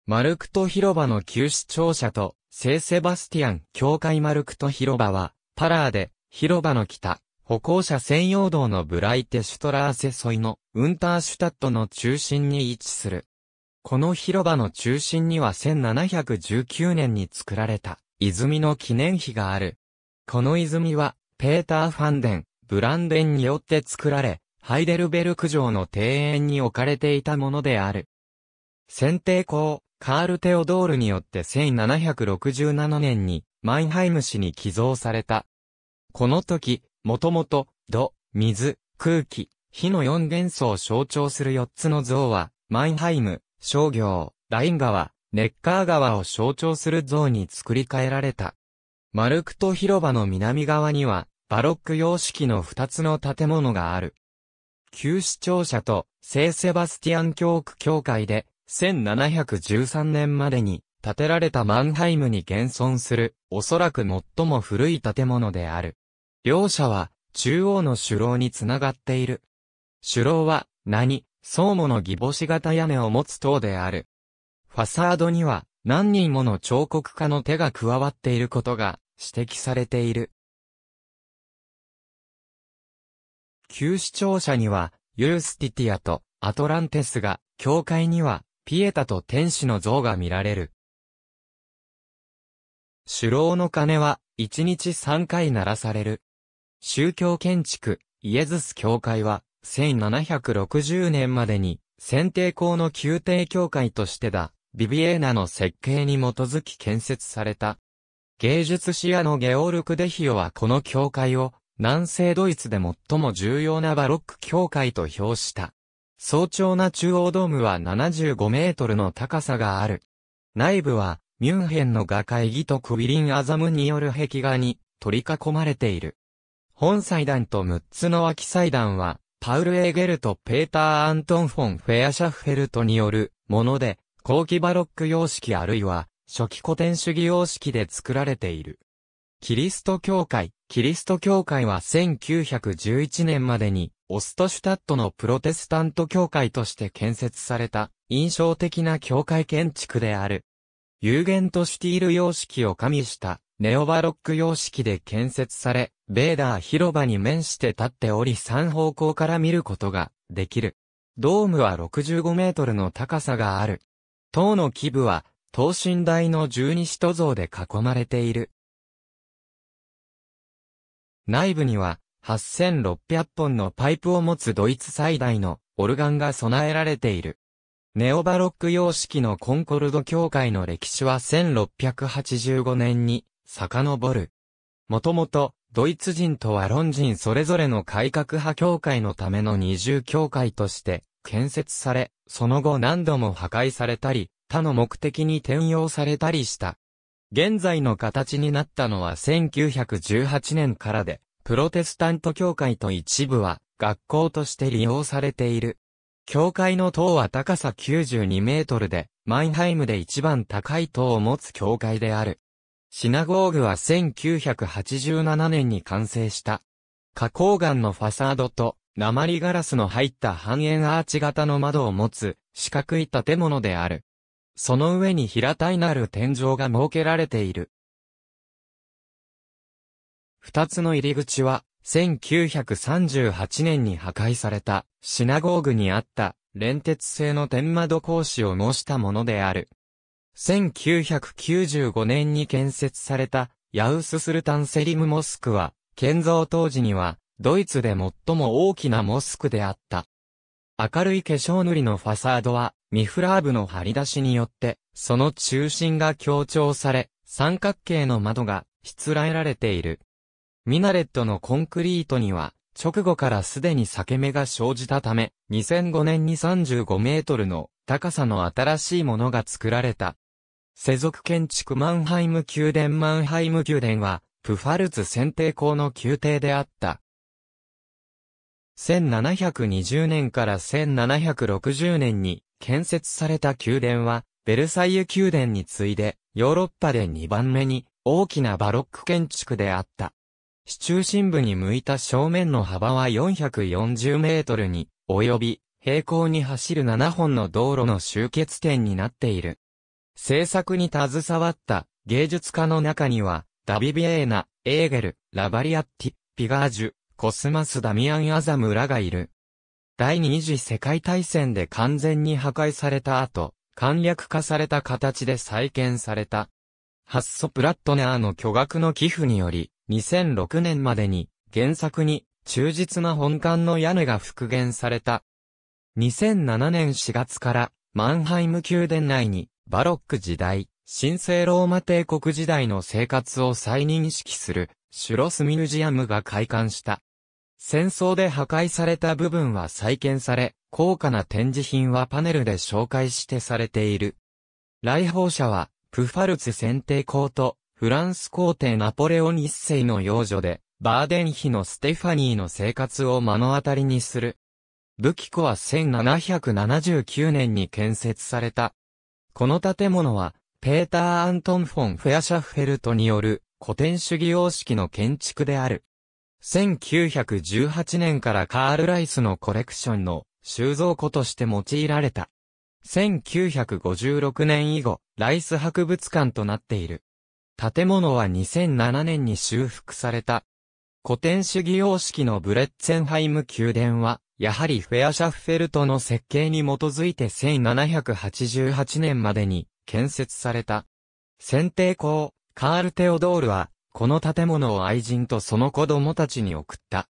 マルクト広場の旧市庁舎と聖セバスティアン教会マルクト広場はパラーで広場の北、歩行者専用道のブライテシュトラーセ沿いのウンターシュタットの中心に位置する。この広場の中心には1719年に作られた泉の記念碑がある。この泉は、ペーター・ファンデン、ブランデンによって作られ、ハイデルベルク城の庭園に置かれていたものである。選定校、カール・テオドールによって1767年に、マインハイム市に寄贈された。この時、もともと、土、水、空気、火の四元素を象徴する四つの像は、マインハイム、商業、ライン川、ネッカー川を象徴する像に作り変えられた。マルクと広場の南側には、バロック様式の二つの建物がある。旧市庁舎と聖セバスティアン教区教会で、1713年までに建てられたマンハイムに現存する、おそらく最も古い建物である。両者は、中央の首楼につながっている。首楼は、何、相模の義母子型屋根を持つ塔である。ファサードには何人もの彫刻家の手が加わっていることが指摘されている。旧市庁舎にはユルスティティアとアトランテスが、教会にはピエタと天使の像が見られる。首老の鐘は1日3回鳴らされる。宗教建築イエズス教会は1760年までに、選定校の宮廷教会としてだ、ビビエーナの設計に基づき建設された。芸術視野のゲオルク・デヒオはこの教会を、南西ドイツで最も重要なバロック教会と評した。早朝な中央ドームは75メートルの高さがある。内部は、ミュンヘンの画会議とクビリン・アザムによる壁画に取り囲まれている。本祭壇と6つの脇祭壇は、パウル・エーゲルとペーター・アントン・フォン・フェアシャッフェルトによるもので、後期バロック様式あるいは初期古典主義様式で作られている。キリスト教会。キリスト教会は1911年までに、オストシュタットのプロテスタント教会として建設された印象的な教会建築である。有限としている様式を加味したネオバロック様式で建設され、ベーダー広場に面して立っており3方向から見ることができる。ドームは65メートルの高さがある。塔の基部は、等身大の十二使徒像で囲まれている。内部には、8600本のパイプを持つドイツ最大のオルガンが備えられている。ネオバロック様式のコンコルド教会の歴史は1685年に遡る。もともと、ドイツ人とワロン人それぞれの改革派教会のための二重教会として建設され、その後何度も破壊されたり、他の目的に転用されたりした。現在の形になったのは1918年からで、プロテスタント教会と一部は学校として利用されている。教会の塔は高さ92メートルで、マインハイムで一番高い塔を持つ教会である。シナゴーグは1987年に完成した。花崗岩のファサードと、鉛ガラスの入った半円アーチ型の窓を持つ、四角い建物である。その上に平たいなる天井が設けられている。二つの入り口は、1938年に破壊された、シナゴーグにあった、連鉄製の天窓格子を模したものである。1995年に建設されたヤウススルタンセリムモスクは、建造当時には、ドイツで最も大きなモスクであった。明るい化粧塗りのファサードは、ミフラーブの張り出しによって、その中心が強調され、三角形の窓が、しつらえられている。ミナレットのコンクリートには、直後からすでに裂け目が生じたため、2005年に35メートルの高さの新しいものが作られた。世俗建築マンハイム宮殿マンハイム宮殿は、プファルツ選定校の宮廷であった。1720年から1760年に建設された宮殿は、ベルサイユ宮殿に次いで、ヨーロッパで2番目に大きなバロック建築であった。市中心部に向いた正面の幅は440メートルに及び、平行に走る7本の道路の集結点になっている。制作に携わった芸術家の中には、ダビビエーナ、エーゲル、ラバリアッティ、ピガージュ、コスマス・ダミアン・アザムらがいる。第二次世界大戦で完全に破壊された後、簡略化された形で再建された。ハッソ・プラットナーの巨額の寄付により、2006年までに原作に忠実な本館の屋根が復元された。2007年4月からマンハイム宮殿内にバロック時代、神聖ローマ帝国時代の生活を再認識する、シュロスミュージアムが開館した。戦争で破壊された部分は再建され、高価な展示品はパネルで紹介してされている。来訪者は、プファルツ選定公と、フランス皇帝ナポレオン一世の養女で、バーデン妃のステファニーの生活を目の当たりにする。武器庫は1779年に建設されたこの建物は、ペーター・アントン・フォン・フェアシャッフェルトによる古典主義様式の建築である。1918年からカール・ライスのコレクションの収蔵庫として用いられた。1956年以後、ライス博物館となっている。建物は2007年に修復された。古典主義様式のブレッツェンハイム宮殿は、やはりフェアシャッフェルトの設計に基づいて1788年までに建設された。選定校、カール・テオドールは、この建物を愛人とその子供たちに送った。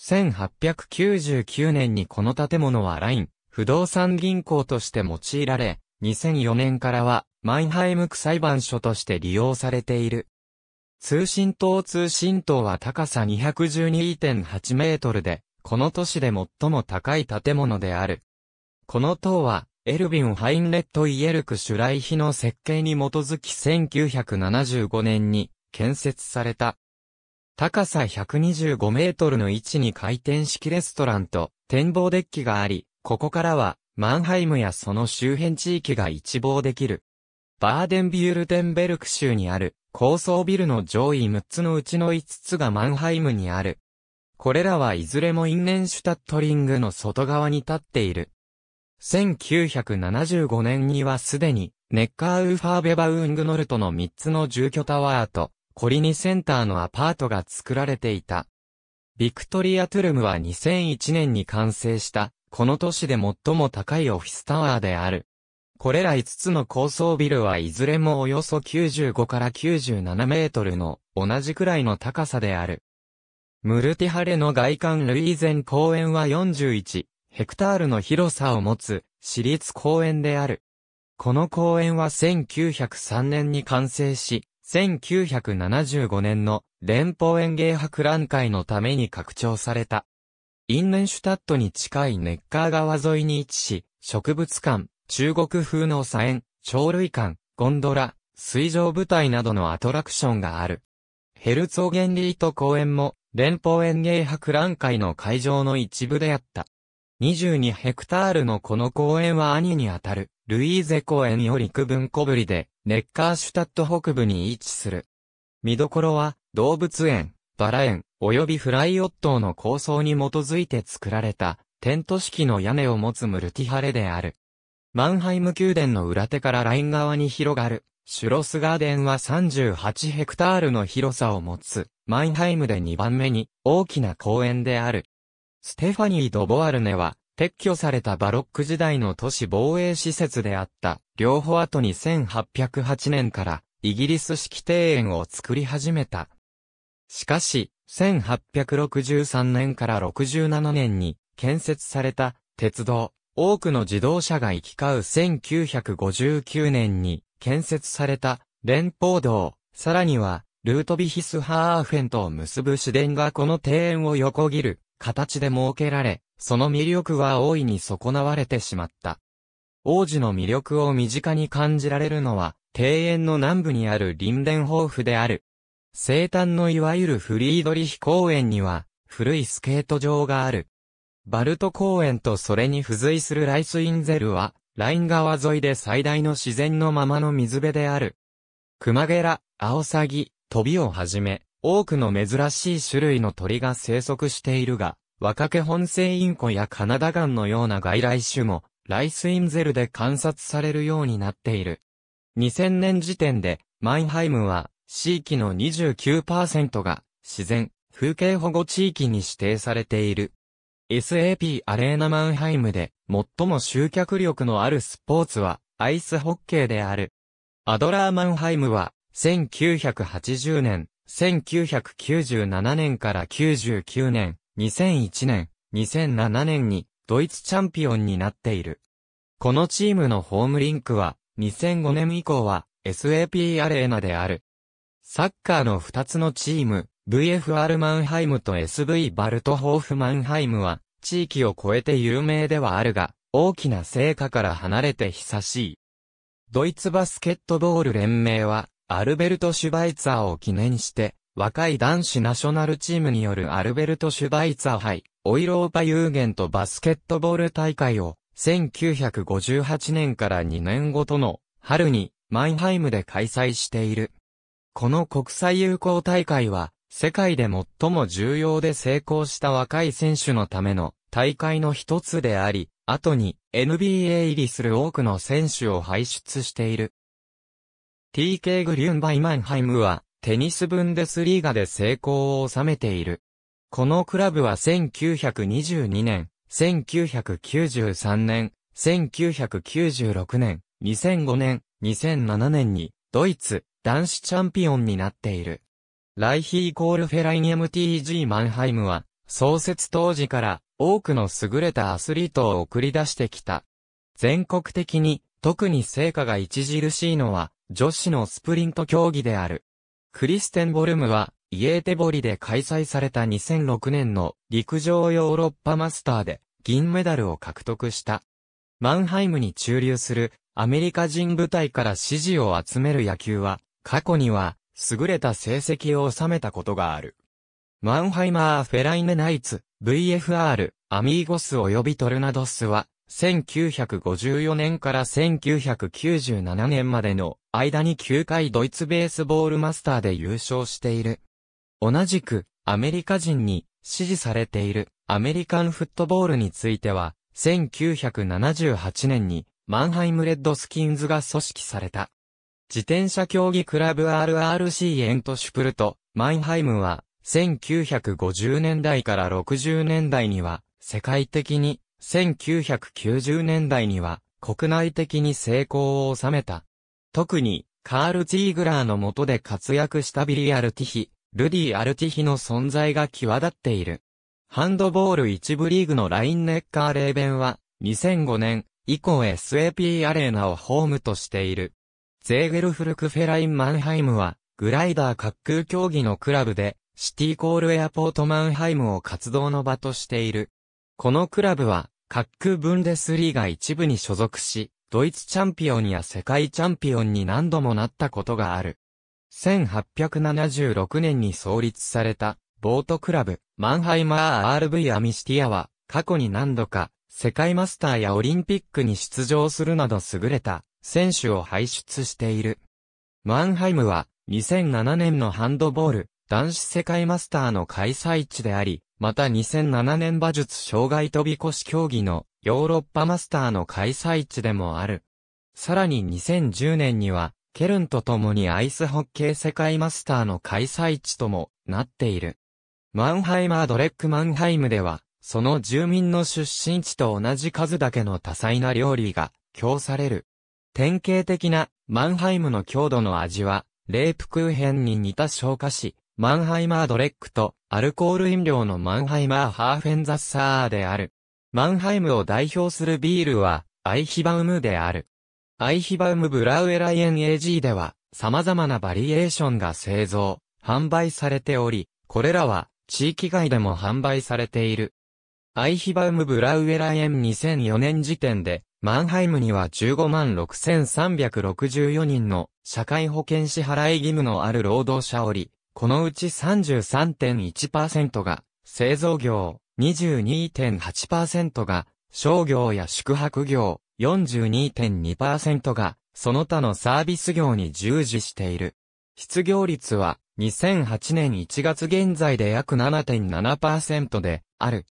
1899年にこの建物はライン、不動産銀行として用いられ、2004年からは、マインハイム区裁判所として利用されている。通信塔通信塔は高さ212.8メートルで、この都市で最も高い建物である。この塔は、エルビン・ハインレット・イエルク・シュライヒの設計に基づき1975年に建設された。高さ125メートルの位置に回転式レストランと展望デッキがあり、ここからはマンハイムやその周辺地域が一望できる。バーデンビュルテンベルク州にある高層ビルの上位6つのうちの5つがマンハイムにある。これらはいずれもインネンシュタットリングの外側に立っている。1975年にはすでに、ネッカーウーファーベバウングノルトの3つの住居タワーと、コリニセンターのアパートが作られていた。ビクトリアトゥルムは2001年に完成した、この都市で最も高いオフィスタワーである。これら5つの高層ビルはいずれもおよそ95から97メートルの同じくらいの高さである。ムルティハレの外観類前、公園は41ヘクタールの広さを持つ私立公園である。この公園は1903年に完成し、1975年の連邦園芸博覧会のために拡張された。インネンシュタットに近いネッカー川沿いに位置し、植物館、中国風の棧園、鳥類館、ゴンドラ、水上舞台などのアトラクションがある。ヘルツォゲンリート公園も、連邦園芸博覧会の会場の一部であった。22ヘクタールのこの公園は兄にあたる、ルイーゼ公園より区分小ぶりで、ネッカーシュタット北部に位置する。見どころは、動物園、バラ園、及びフライオットーの構想に基づいて作られた、テント式の屋根を持つムルティハレである。マンハイム宮殿の裏手からライン側に広がる、シュロスガーデンは38ヘクタールの広さを持つ、マンハイムで2番目に大きな公園である。ステファニー・ド・ボアルネは、撤去されたバロック時代の都市防衛施設であった、両方後に1808年からイギリス式庭園を作り始めた。しかし、1863年から67年に建設された鉄道、多くの自動車が行き交う1959年に建設された連邦道、さらにはルートビヒスハーフェンとを結ぶ市電がこの庭園を横切る形で設けられ、その魅力は大いに損なわれてしまった。王子の魅力を身近に感じられるのは、庭園の南部にある林田デンホーフである。生誕のいわゆるフリードリヒ公園には、古いスケート場がある。バルト公園とそれに付随するライスインゼルは、ライン川沿いで最大の自然のままの水辺である。クマゲラ、アオサギ、トビをはじめ、多くの珍しい種類の鳥が生息しているが、若け本性インコやカナダガンのような外来種も、ライスインゼルで観察されるようになっている。2000年時点で、マインハイムは、地域の29%が、自然、風景保護地域に指定されている。SAP アレーナマンハイムで最も集客力のあるスポーツはアイスホッケーである。アドラーマンハイムは1980年、1997年から99年、2001年、2007年にドイツチャンピオンになっている。このチームのホームリンクは2005年以降は SAP アレーナである。サッカーの2つのチーム、VFR マンハイムと SV バルトホーフマンハイムは、地域を超えて有名ではあるが、大きな成果から離れて久しい。ドイツバスケットボール連盟は、アルベルト・シュバイツァーを記念して、若い男子ナショナルチームによるアルベルト・シュバイツァー杯、オイローパ・ユーゲンとバスケットボール大会を、1958年から2年ごとの、春に、マンハイムで開催している。この国際友好大会は、世界で最も重要で成功した若い選手のための大会の一つであり、後に NBA 入りする多くの選手を輩出している。TK グリュンバイマンハイムはテニスブンデスリーガで成功を収めている。このクラブは1922年、1993年、1996年、2005年、2007年にドイツ男子チャンピオンになっている。ライヒイコールフェライン MTG マンハイムは、創設当時から多くの優れたアスリートを送り出してきた。全国的に特に成果が著しいのは女子のスプリント競技である。クリステン・ボルムはイエーテボリで開催された2006年の陸上ヨーロッパマスターで銀メダルを獲得した。マンハイムに駐留するアメリカ人部隊から支持を集める野球は過去には優れた成績を収めたことがある。マンハイマー・フェライネ・ナイツ、VFR、アミーゴス及びトルナドスは、1954年から1997年までの間に9回ドイツベースボールマスターで優勝している。同じく、アメリカ人に支持されているアメリカンフットボールについては、1978年にマンハイムレッドスキンズが組織された。自転車競技クラブ RRC エントシュプルト、マインハイムは、1950年代から60年代には、世界的に、1990年代には、国内的に成功を収めた。特に、カール・ジーグラーの下で活躍したビリ・アルティヒ、ルディ・アルティヒの存在が際立っている。ハンドボール一部リーグのラインネッカーレーベンは、2005年以降 SAP アレーナをホームとしている。ゼーゲルフルクフェラインマンハイムは、グライダー滑空競技のクラブで、シティコールエアポートマンハイムを活動の場としている。このクラブは、滑空ブンデスリーが一部に所属し、ドイツチャンピオンや世界チャンピオンに何度もなったことがある。1876年に創立された、ボートクラブ、マンハイマー RV アミシティアは、過去に何度か、世界マスターやオリンピックに出場するなど優れた、選手を輩出している。マンハイムは、2007年のハンドボール、男子世界マスターの開催地であり、また2007年馬術障害飛び越し競技のヨーロッパマスターの開催地でもある。さらに2010年には、ケルンと共にアイスホッケー世界マスターの開催地ともなっている。マンハイマードレックマンハイムでは、その住民の出身地と同じ数だけの多彩な料理が供される。典型的なマンハイムの強度の味は、レープクーヘンに似た消化し、マンハイマードレックとアルコール飲料のマンハイマーハーフェンザッサーである。マンハイムを代表するビールは、アイヒバウムである。アイヒバウムブラウエライエン AG では、様々なバリエーションが製造、販売されており、これらは、地域外でも販売されている。アイヒバウムブラウエライエン2004年時点で、マンハイムには15万6364人の社会保険支払い義務のある労働者おり、このうち33.1%が製造業、22.8%が商業や宿泊業、42.2%がその他のサービス業に従事している。失業率は2008年1月現在で約7.7%である。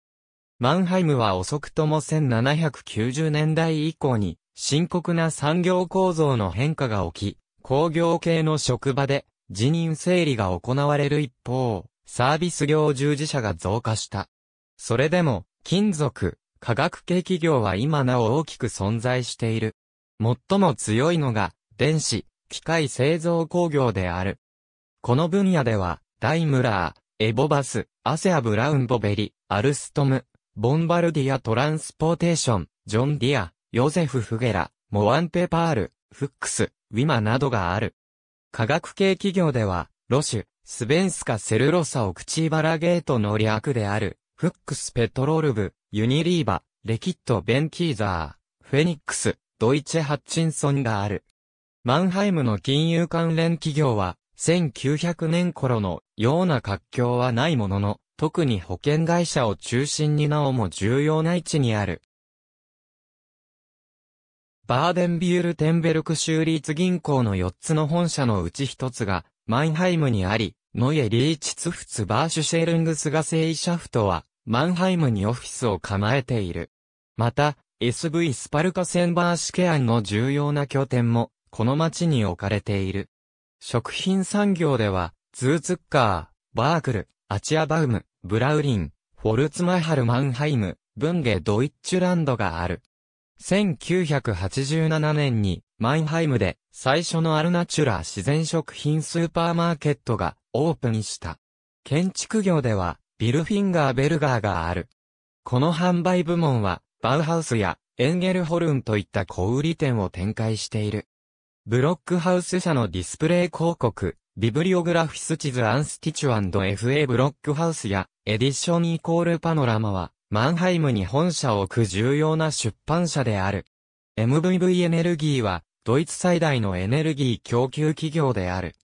マンハイムは遅くとも1790年代以降に深刻な産業構造の変化が起き、工業系の職場で辞任整理が行われる一方、サービス業従事者が増加した。それでも、金属、化学系企業は今なお大きく存在している。最も強いのが、電子、機械製造工業である。この分野では、ダイムラー、エボバス、アセア・ブラウンボベリ、アルストム、ボンバルディア・トランスポーテーション、ジョン・ディア、ヨゼフ・フゲラ、モアンペパール、フックス、ウィマなどがある。科学系企業では、ロシュ、スベンスカ・セルロサオ・クチーバラゲートの略である、フックス・ペトロール部、ユニリーバ、レキット・ベンキーザー、フェニックス、ドイチェ・ハッチンソンがある。マンハイムの金融関連企業は、1900年頃のような活況はないものの、特に保険会社を中心になおも重要な位置にある。バーデンビュールテンベルク州立銀行の4つの本社のうち1つが、マンハイムにあり、ノイエリーチツフツバーシュシェルングスガセイシャフトは、マンハイムにオフィスを構えている。また、SV スパルカセンバーシケアンの重要な拠点も、この町に置かれている。食品産業では、ズーツッカー、バークル、アチアバウム、ブラウリン、フォルツマハルマンハイム、ブンゲドイッチュランドがある。1987年に、マンハイムで、最初のアルナチュラ自然食品スーパーマーケットが、オープンした。建築業では、ビルフィンガーベルガーがある。この販売部門は、バウハウスや、エンゲルホルンといった小売店を展開している。ブロックハウス社のディスプレイ広告、ビブリオグラフィス地図アンスティチュアンド FA ブロックハウスや、エディションイコールパノラマは、マンハイムに本社を置く重要な出版社である。MVV エネルギーは、ドイツ最大のエネルギー供給企業である。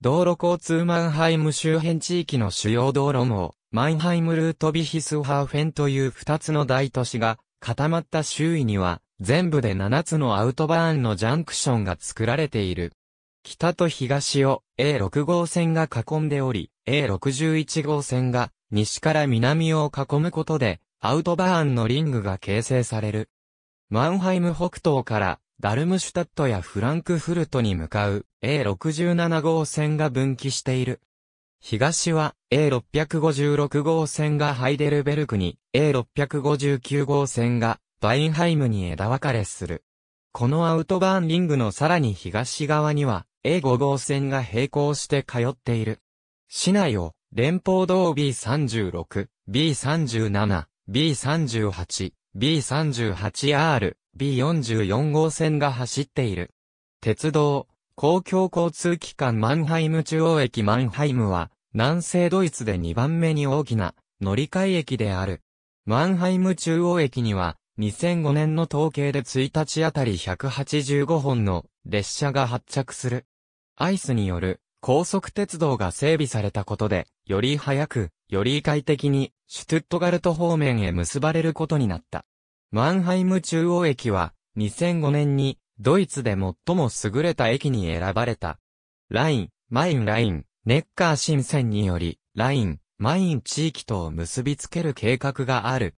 道路交通マンハイム周辺地域の主要道路網、マンハイムルートビヒスハーフェンという2つの大都市が、固まった周囲には、全部で7つのアウトバーンのジャンクションが作られている。北と東を A6 号線が囲んでおり、A61 号線が西から南を囲むことで、アウトバーンのリングが形成される。マンハイム北東からダルムシュタットやフランクフルトに向かう A67 号線が分岐している。東は A656 号線がハイデルベルクに A659 号線がバインハイムに枝分かれする。このアウトバーンリングのさらに東側には A5 号線が並行して通っている。市内を連邦道 B36、B37、B38、B38R、B44 号線が走っている。鉄道、公共交通機関マンハイム中央駅マンハイムは、南西ドイツで2番目に大きな乗り換え駅である。マンハイム中央駅には、2005年の統計で1日あたり185本の列車が発着する。アイスによる高速鉄道が整備されたことで、より早く、より快適に、シュトゥットガルト方面へ結ばれることになった。マンハイム中央駅は、2005年に、ドイツで最も優れた駅に選ばれた。ライン、マインライン、ネッカー新線により、ライン、マイン地域とを結びつける計画がある。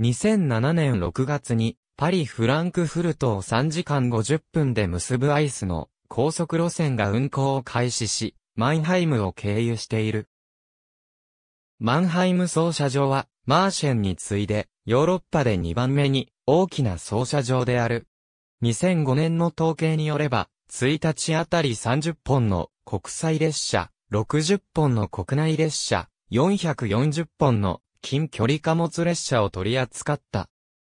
2007年6月に、パリ・フランクフルトを3時間50分で結ぶアイスの高速路線が運行を開始し、マンハイムを経由している。マンハイム操車場は、マーシェンに次いで、ヨーロッパで2番目に大きな操車場である。2005年の統計によれば、1日あたり30本の国際列車、60本の国内列車、440本の近距離貨物列車を取り扱った。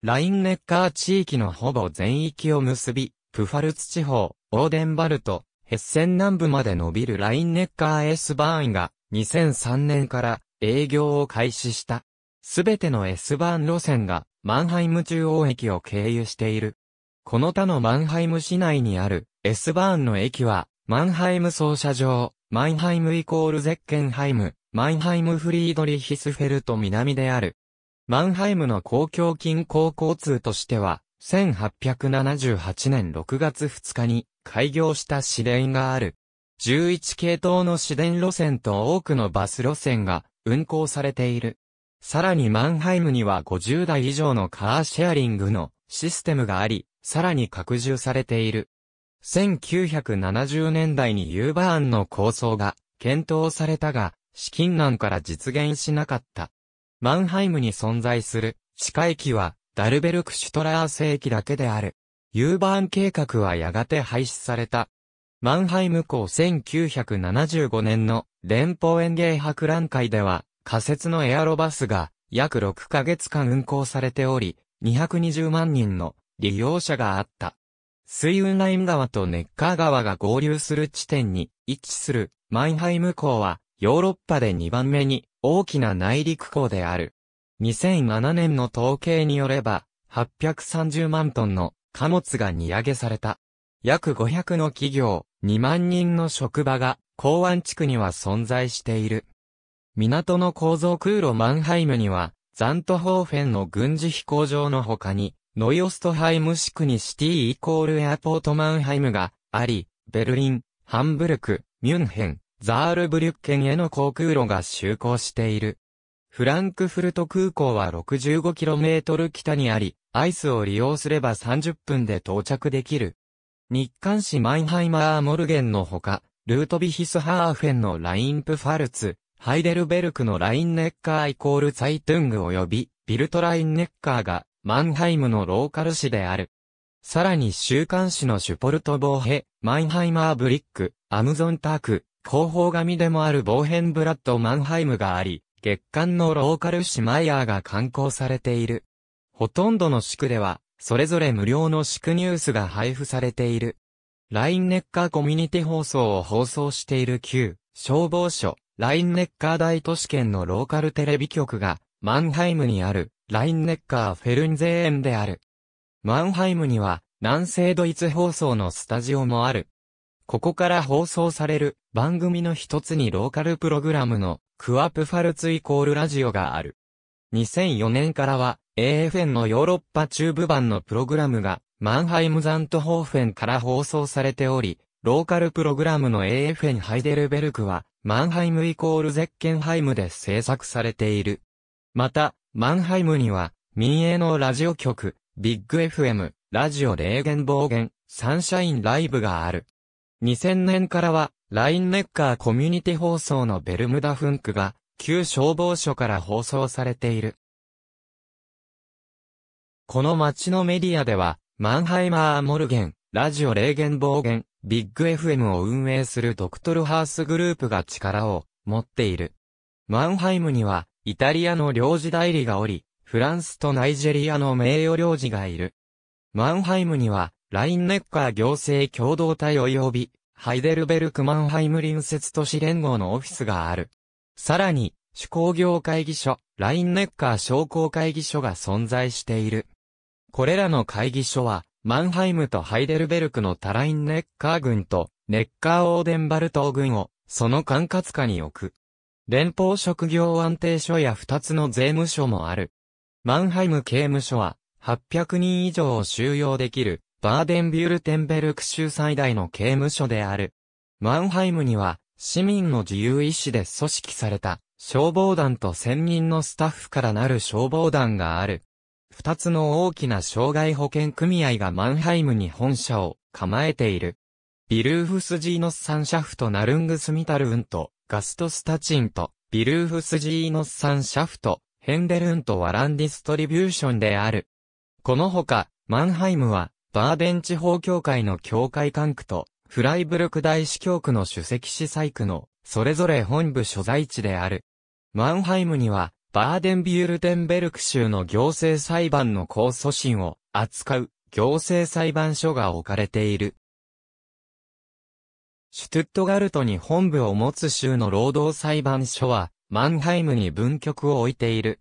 ラインネッカー地域のほぼ全域を結び、プファルツ地方、オーデンバルト、ヘッセン南部まで伸びるラインネッカーエスバーンが2003年から営業を開始した。すべての S バーン路線がマンハイム中央駅を経由している。この他のマンハイム市内にある S バーンの駅はマンハイム操車場、マンハイムイコールゼッケンハイム、マンハイムフリードリヒスフェルト南である。マンハイムの公共近郊交通としては1878年6月2日に開業した市電がある。11系統の市電路線と多くのバス路線が運行されている。さらにマンハイムには50台以上のカーシェアリングのシステムがあり、さらに拡充されている。1970年代にユーバーンの構想が検討されたが、資金難から実現しなかった。マンハイムに存在する地下駅はダルベルクシュトラー世紀だけである。ユーバーン計画はやがて廃止された。マンハイム港1975年の連邦園芸博覧会では仮設のエアロバスが約6ヶ月間運行されており、220万人の利用者があった。水運ライン川とネッカー川が合流する地点に位置するマンハイム港はヨーロッパで2番目に大きな内陸港である。2007年の統計によれば、830万トンの貨物が荷上げされた。約500の企業、2万人の職場が、港湾地区には存在している。港の構造空路マンハイムには、ザントホーフェンの軍事飛行場の他に、ノイオストハイムシクにシティイコールエアポートマンハイムがあり、ベルリン、ハンブルク、ミュンヘン、ザールブリュッケンへの航空路が就航している。フランクフルト空港は 65km 北にあり、アイスを利用すれば30分で到着できる。日刊誌マインハイマー・モルゲンのほか、ルートビヒスハーフェンのラインプファルツ、ハイデルベルクのラインネッカーイコールツァイトゥング及び、ビルトラインネッカーが、マンハイムのローカル誌である。さらに週刊誌のシュポルト・ボーヘ、マインハイマー・ブリック、アムゾン・ターク、広報紙でもあるボーヘン・ブラッド・マンハイムがあり、月間のローカル市マイヤーが刊行されている。ほとんどの市区では、それぞれ無料の市区ニュースが配布されている。ラインネッカーコミュニティ放送を放送している旧消防署、ラインネッカー大都市圏のローカルテレビ局が、マンハイムにある、ラインネッカーフェルンゼーエンである。マンハイムには、南西ドイツ放送のスタジオもある。ここから放送される番組の一つにローカルプログラムのクアプファルツイコールラジオがある。2004年からは AFN のヨーロッパ中部版のプログラムがマンハイムザントホーフェンから放送されており、ローカルプログラムの AFN ハイデルベルクはマンハイムイコールゼッケンハイムで制作されている。また、マンハイムには民営のラジオ局、ビッグ FM、ラジオ霊言暴言、サンシャインライブがある。2000年からはラインネッカーコミュニティ放送のベルムダフンクが、旧消防署から放送されている。この街のメディアでは、マンハイマー・モルゲン、ラジオ・霊言暴言、ビッグ FM を運営するドクトルハースグループが力を持っている。マンハイムには、イタリアの領事代理がおり、フランスとナイジェリアの名誉領事がいる。マンハイムには、ラインネッカー行政共同体及び、ハイデルベルク・マンハイム隣接都市連合のオフィスがある。さらに、手工業会議所、ラインネッカー商工会議所が存在している。これらの会議所は、マンハイムとハイデルベルクのタラインネッカー軍と、ネッカーオーデンバルト軍を、その管轄下に置く。連邦職業安定所や二つの税務所もある。マンハイム刑務所は、800人以上を収容できる、バーデンビュルテンベルク州最大の刑務所である。マンハイムには、市民の自由意志で組織された、消防団と専任のスタッフからなる消防団がある。二つの大きな障害保険組合がマンハイムに本社を構えている。ビルーフスジーノスサンシャフトナルングスミタルンと、ガストスタチンと、ビルーフスジーノスサンシャフト、ヘンデルンとワランディストリビューションである。このほか、マンハイムは、バーデン地方協会の教会管区と、フライブルク大司教区の主席司祭区の、それぞれ本部所在地である。マンハイムには、バーデンビュールテンベルク州の行政裁判の控訴審を扱う行政裁判所が置かれている。シュトゥットガルトに本部を持つ州の労働裁判所は、マンハイムに分局を置いている。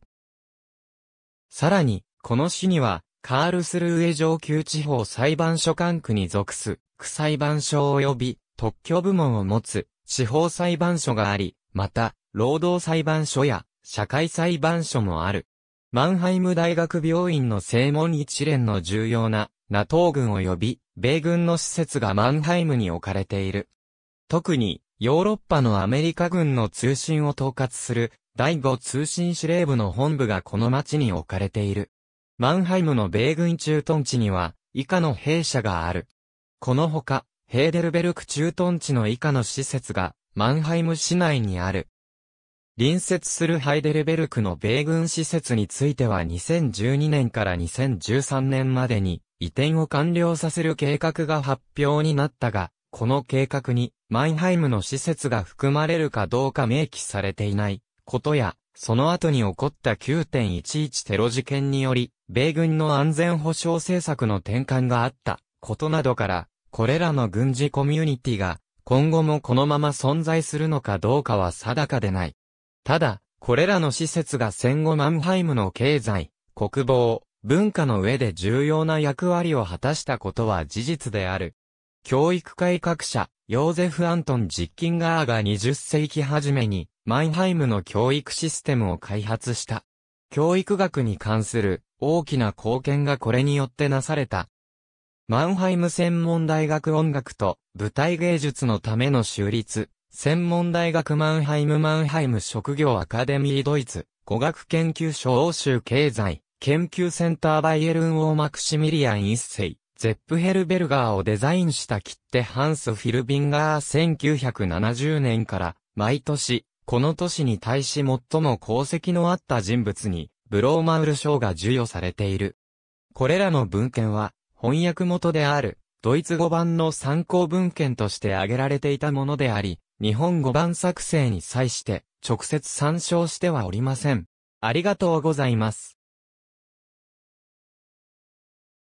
さらに、この市には、カールスルーエ上級地方裁判所管区に属す、区裁判所及び特許部門を持つ地方裁判所があり、また、労働裁判所や社会裁判所もある。マンハイム大学病院の正門一連の重要なナト t 軍及び米軍の施設がマンハイムに置かれている。特にヨーロッパのアメリカ軍の通信を統括する第5通信司令部の本部がこの町に置かれている。マンハイムの米軍駐屯地には、以下の兵舎がある。このほか、ヘーデルベルク駐屯地の以下の施設が、マンハイム市内にある。隣接するハイデルベルクの米軍施設については2012年から2013年までに移転を完了させる計画が発表になったが、この計画にマンハイムの施設が含まれるかどうか明記されていないことや、その後に起こった9.11テロ事件により、米軍の安全保障政策の転換があったことなどから、これらの軍事コミュニティが、今後もこのまま存在するのかどうかは定かでない。ただ、これらの施設が戦後マンハイムの経済、国防、文化の上で重要な役割を果たしたことは事実である。教育改革者、ヨーゼフ・アントン・ジッキンガーが20世紀初めに、マインハイムの教育システムを開発した。教育学に関する大きな貢献がこれによってなされた。マンハイム専門大学音楽と舞台芸術のための修立専門大学マンハイムマンハイム職業アカデミードイツ語学研究所欧州経済研究センターバイエルン王マクシミリアン一世ゼップヘルベルガーをデザインした切手ハンス・フィルビンガー1970年から毎年この都市に対し最も功績のあった人物に、ブローマウル賞が授与されている。これらの文献は、翻訳元である、ドイツ語版の参考文献として挙げられていたものであり、日本語版作成に際して、直接参照してはおりません。ありがとうございます。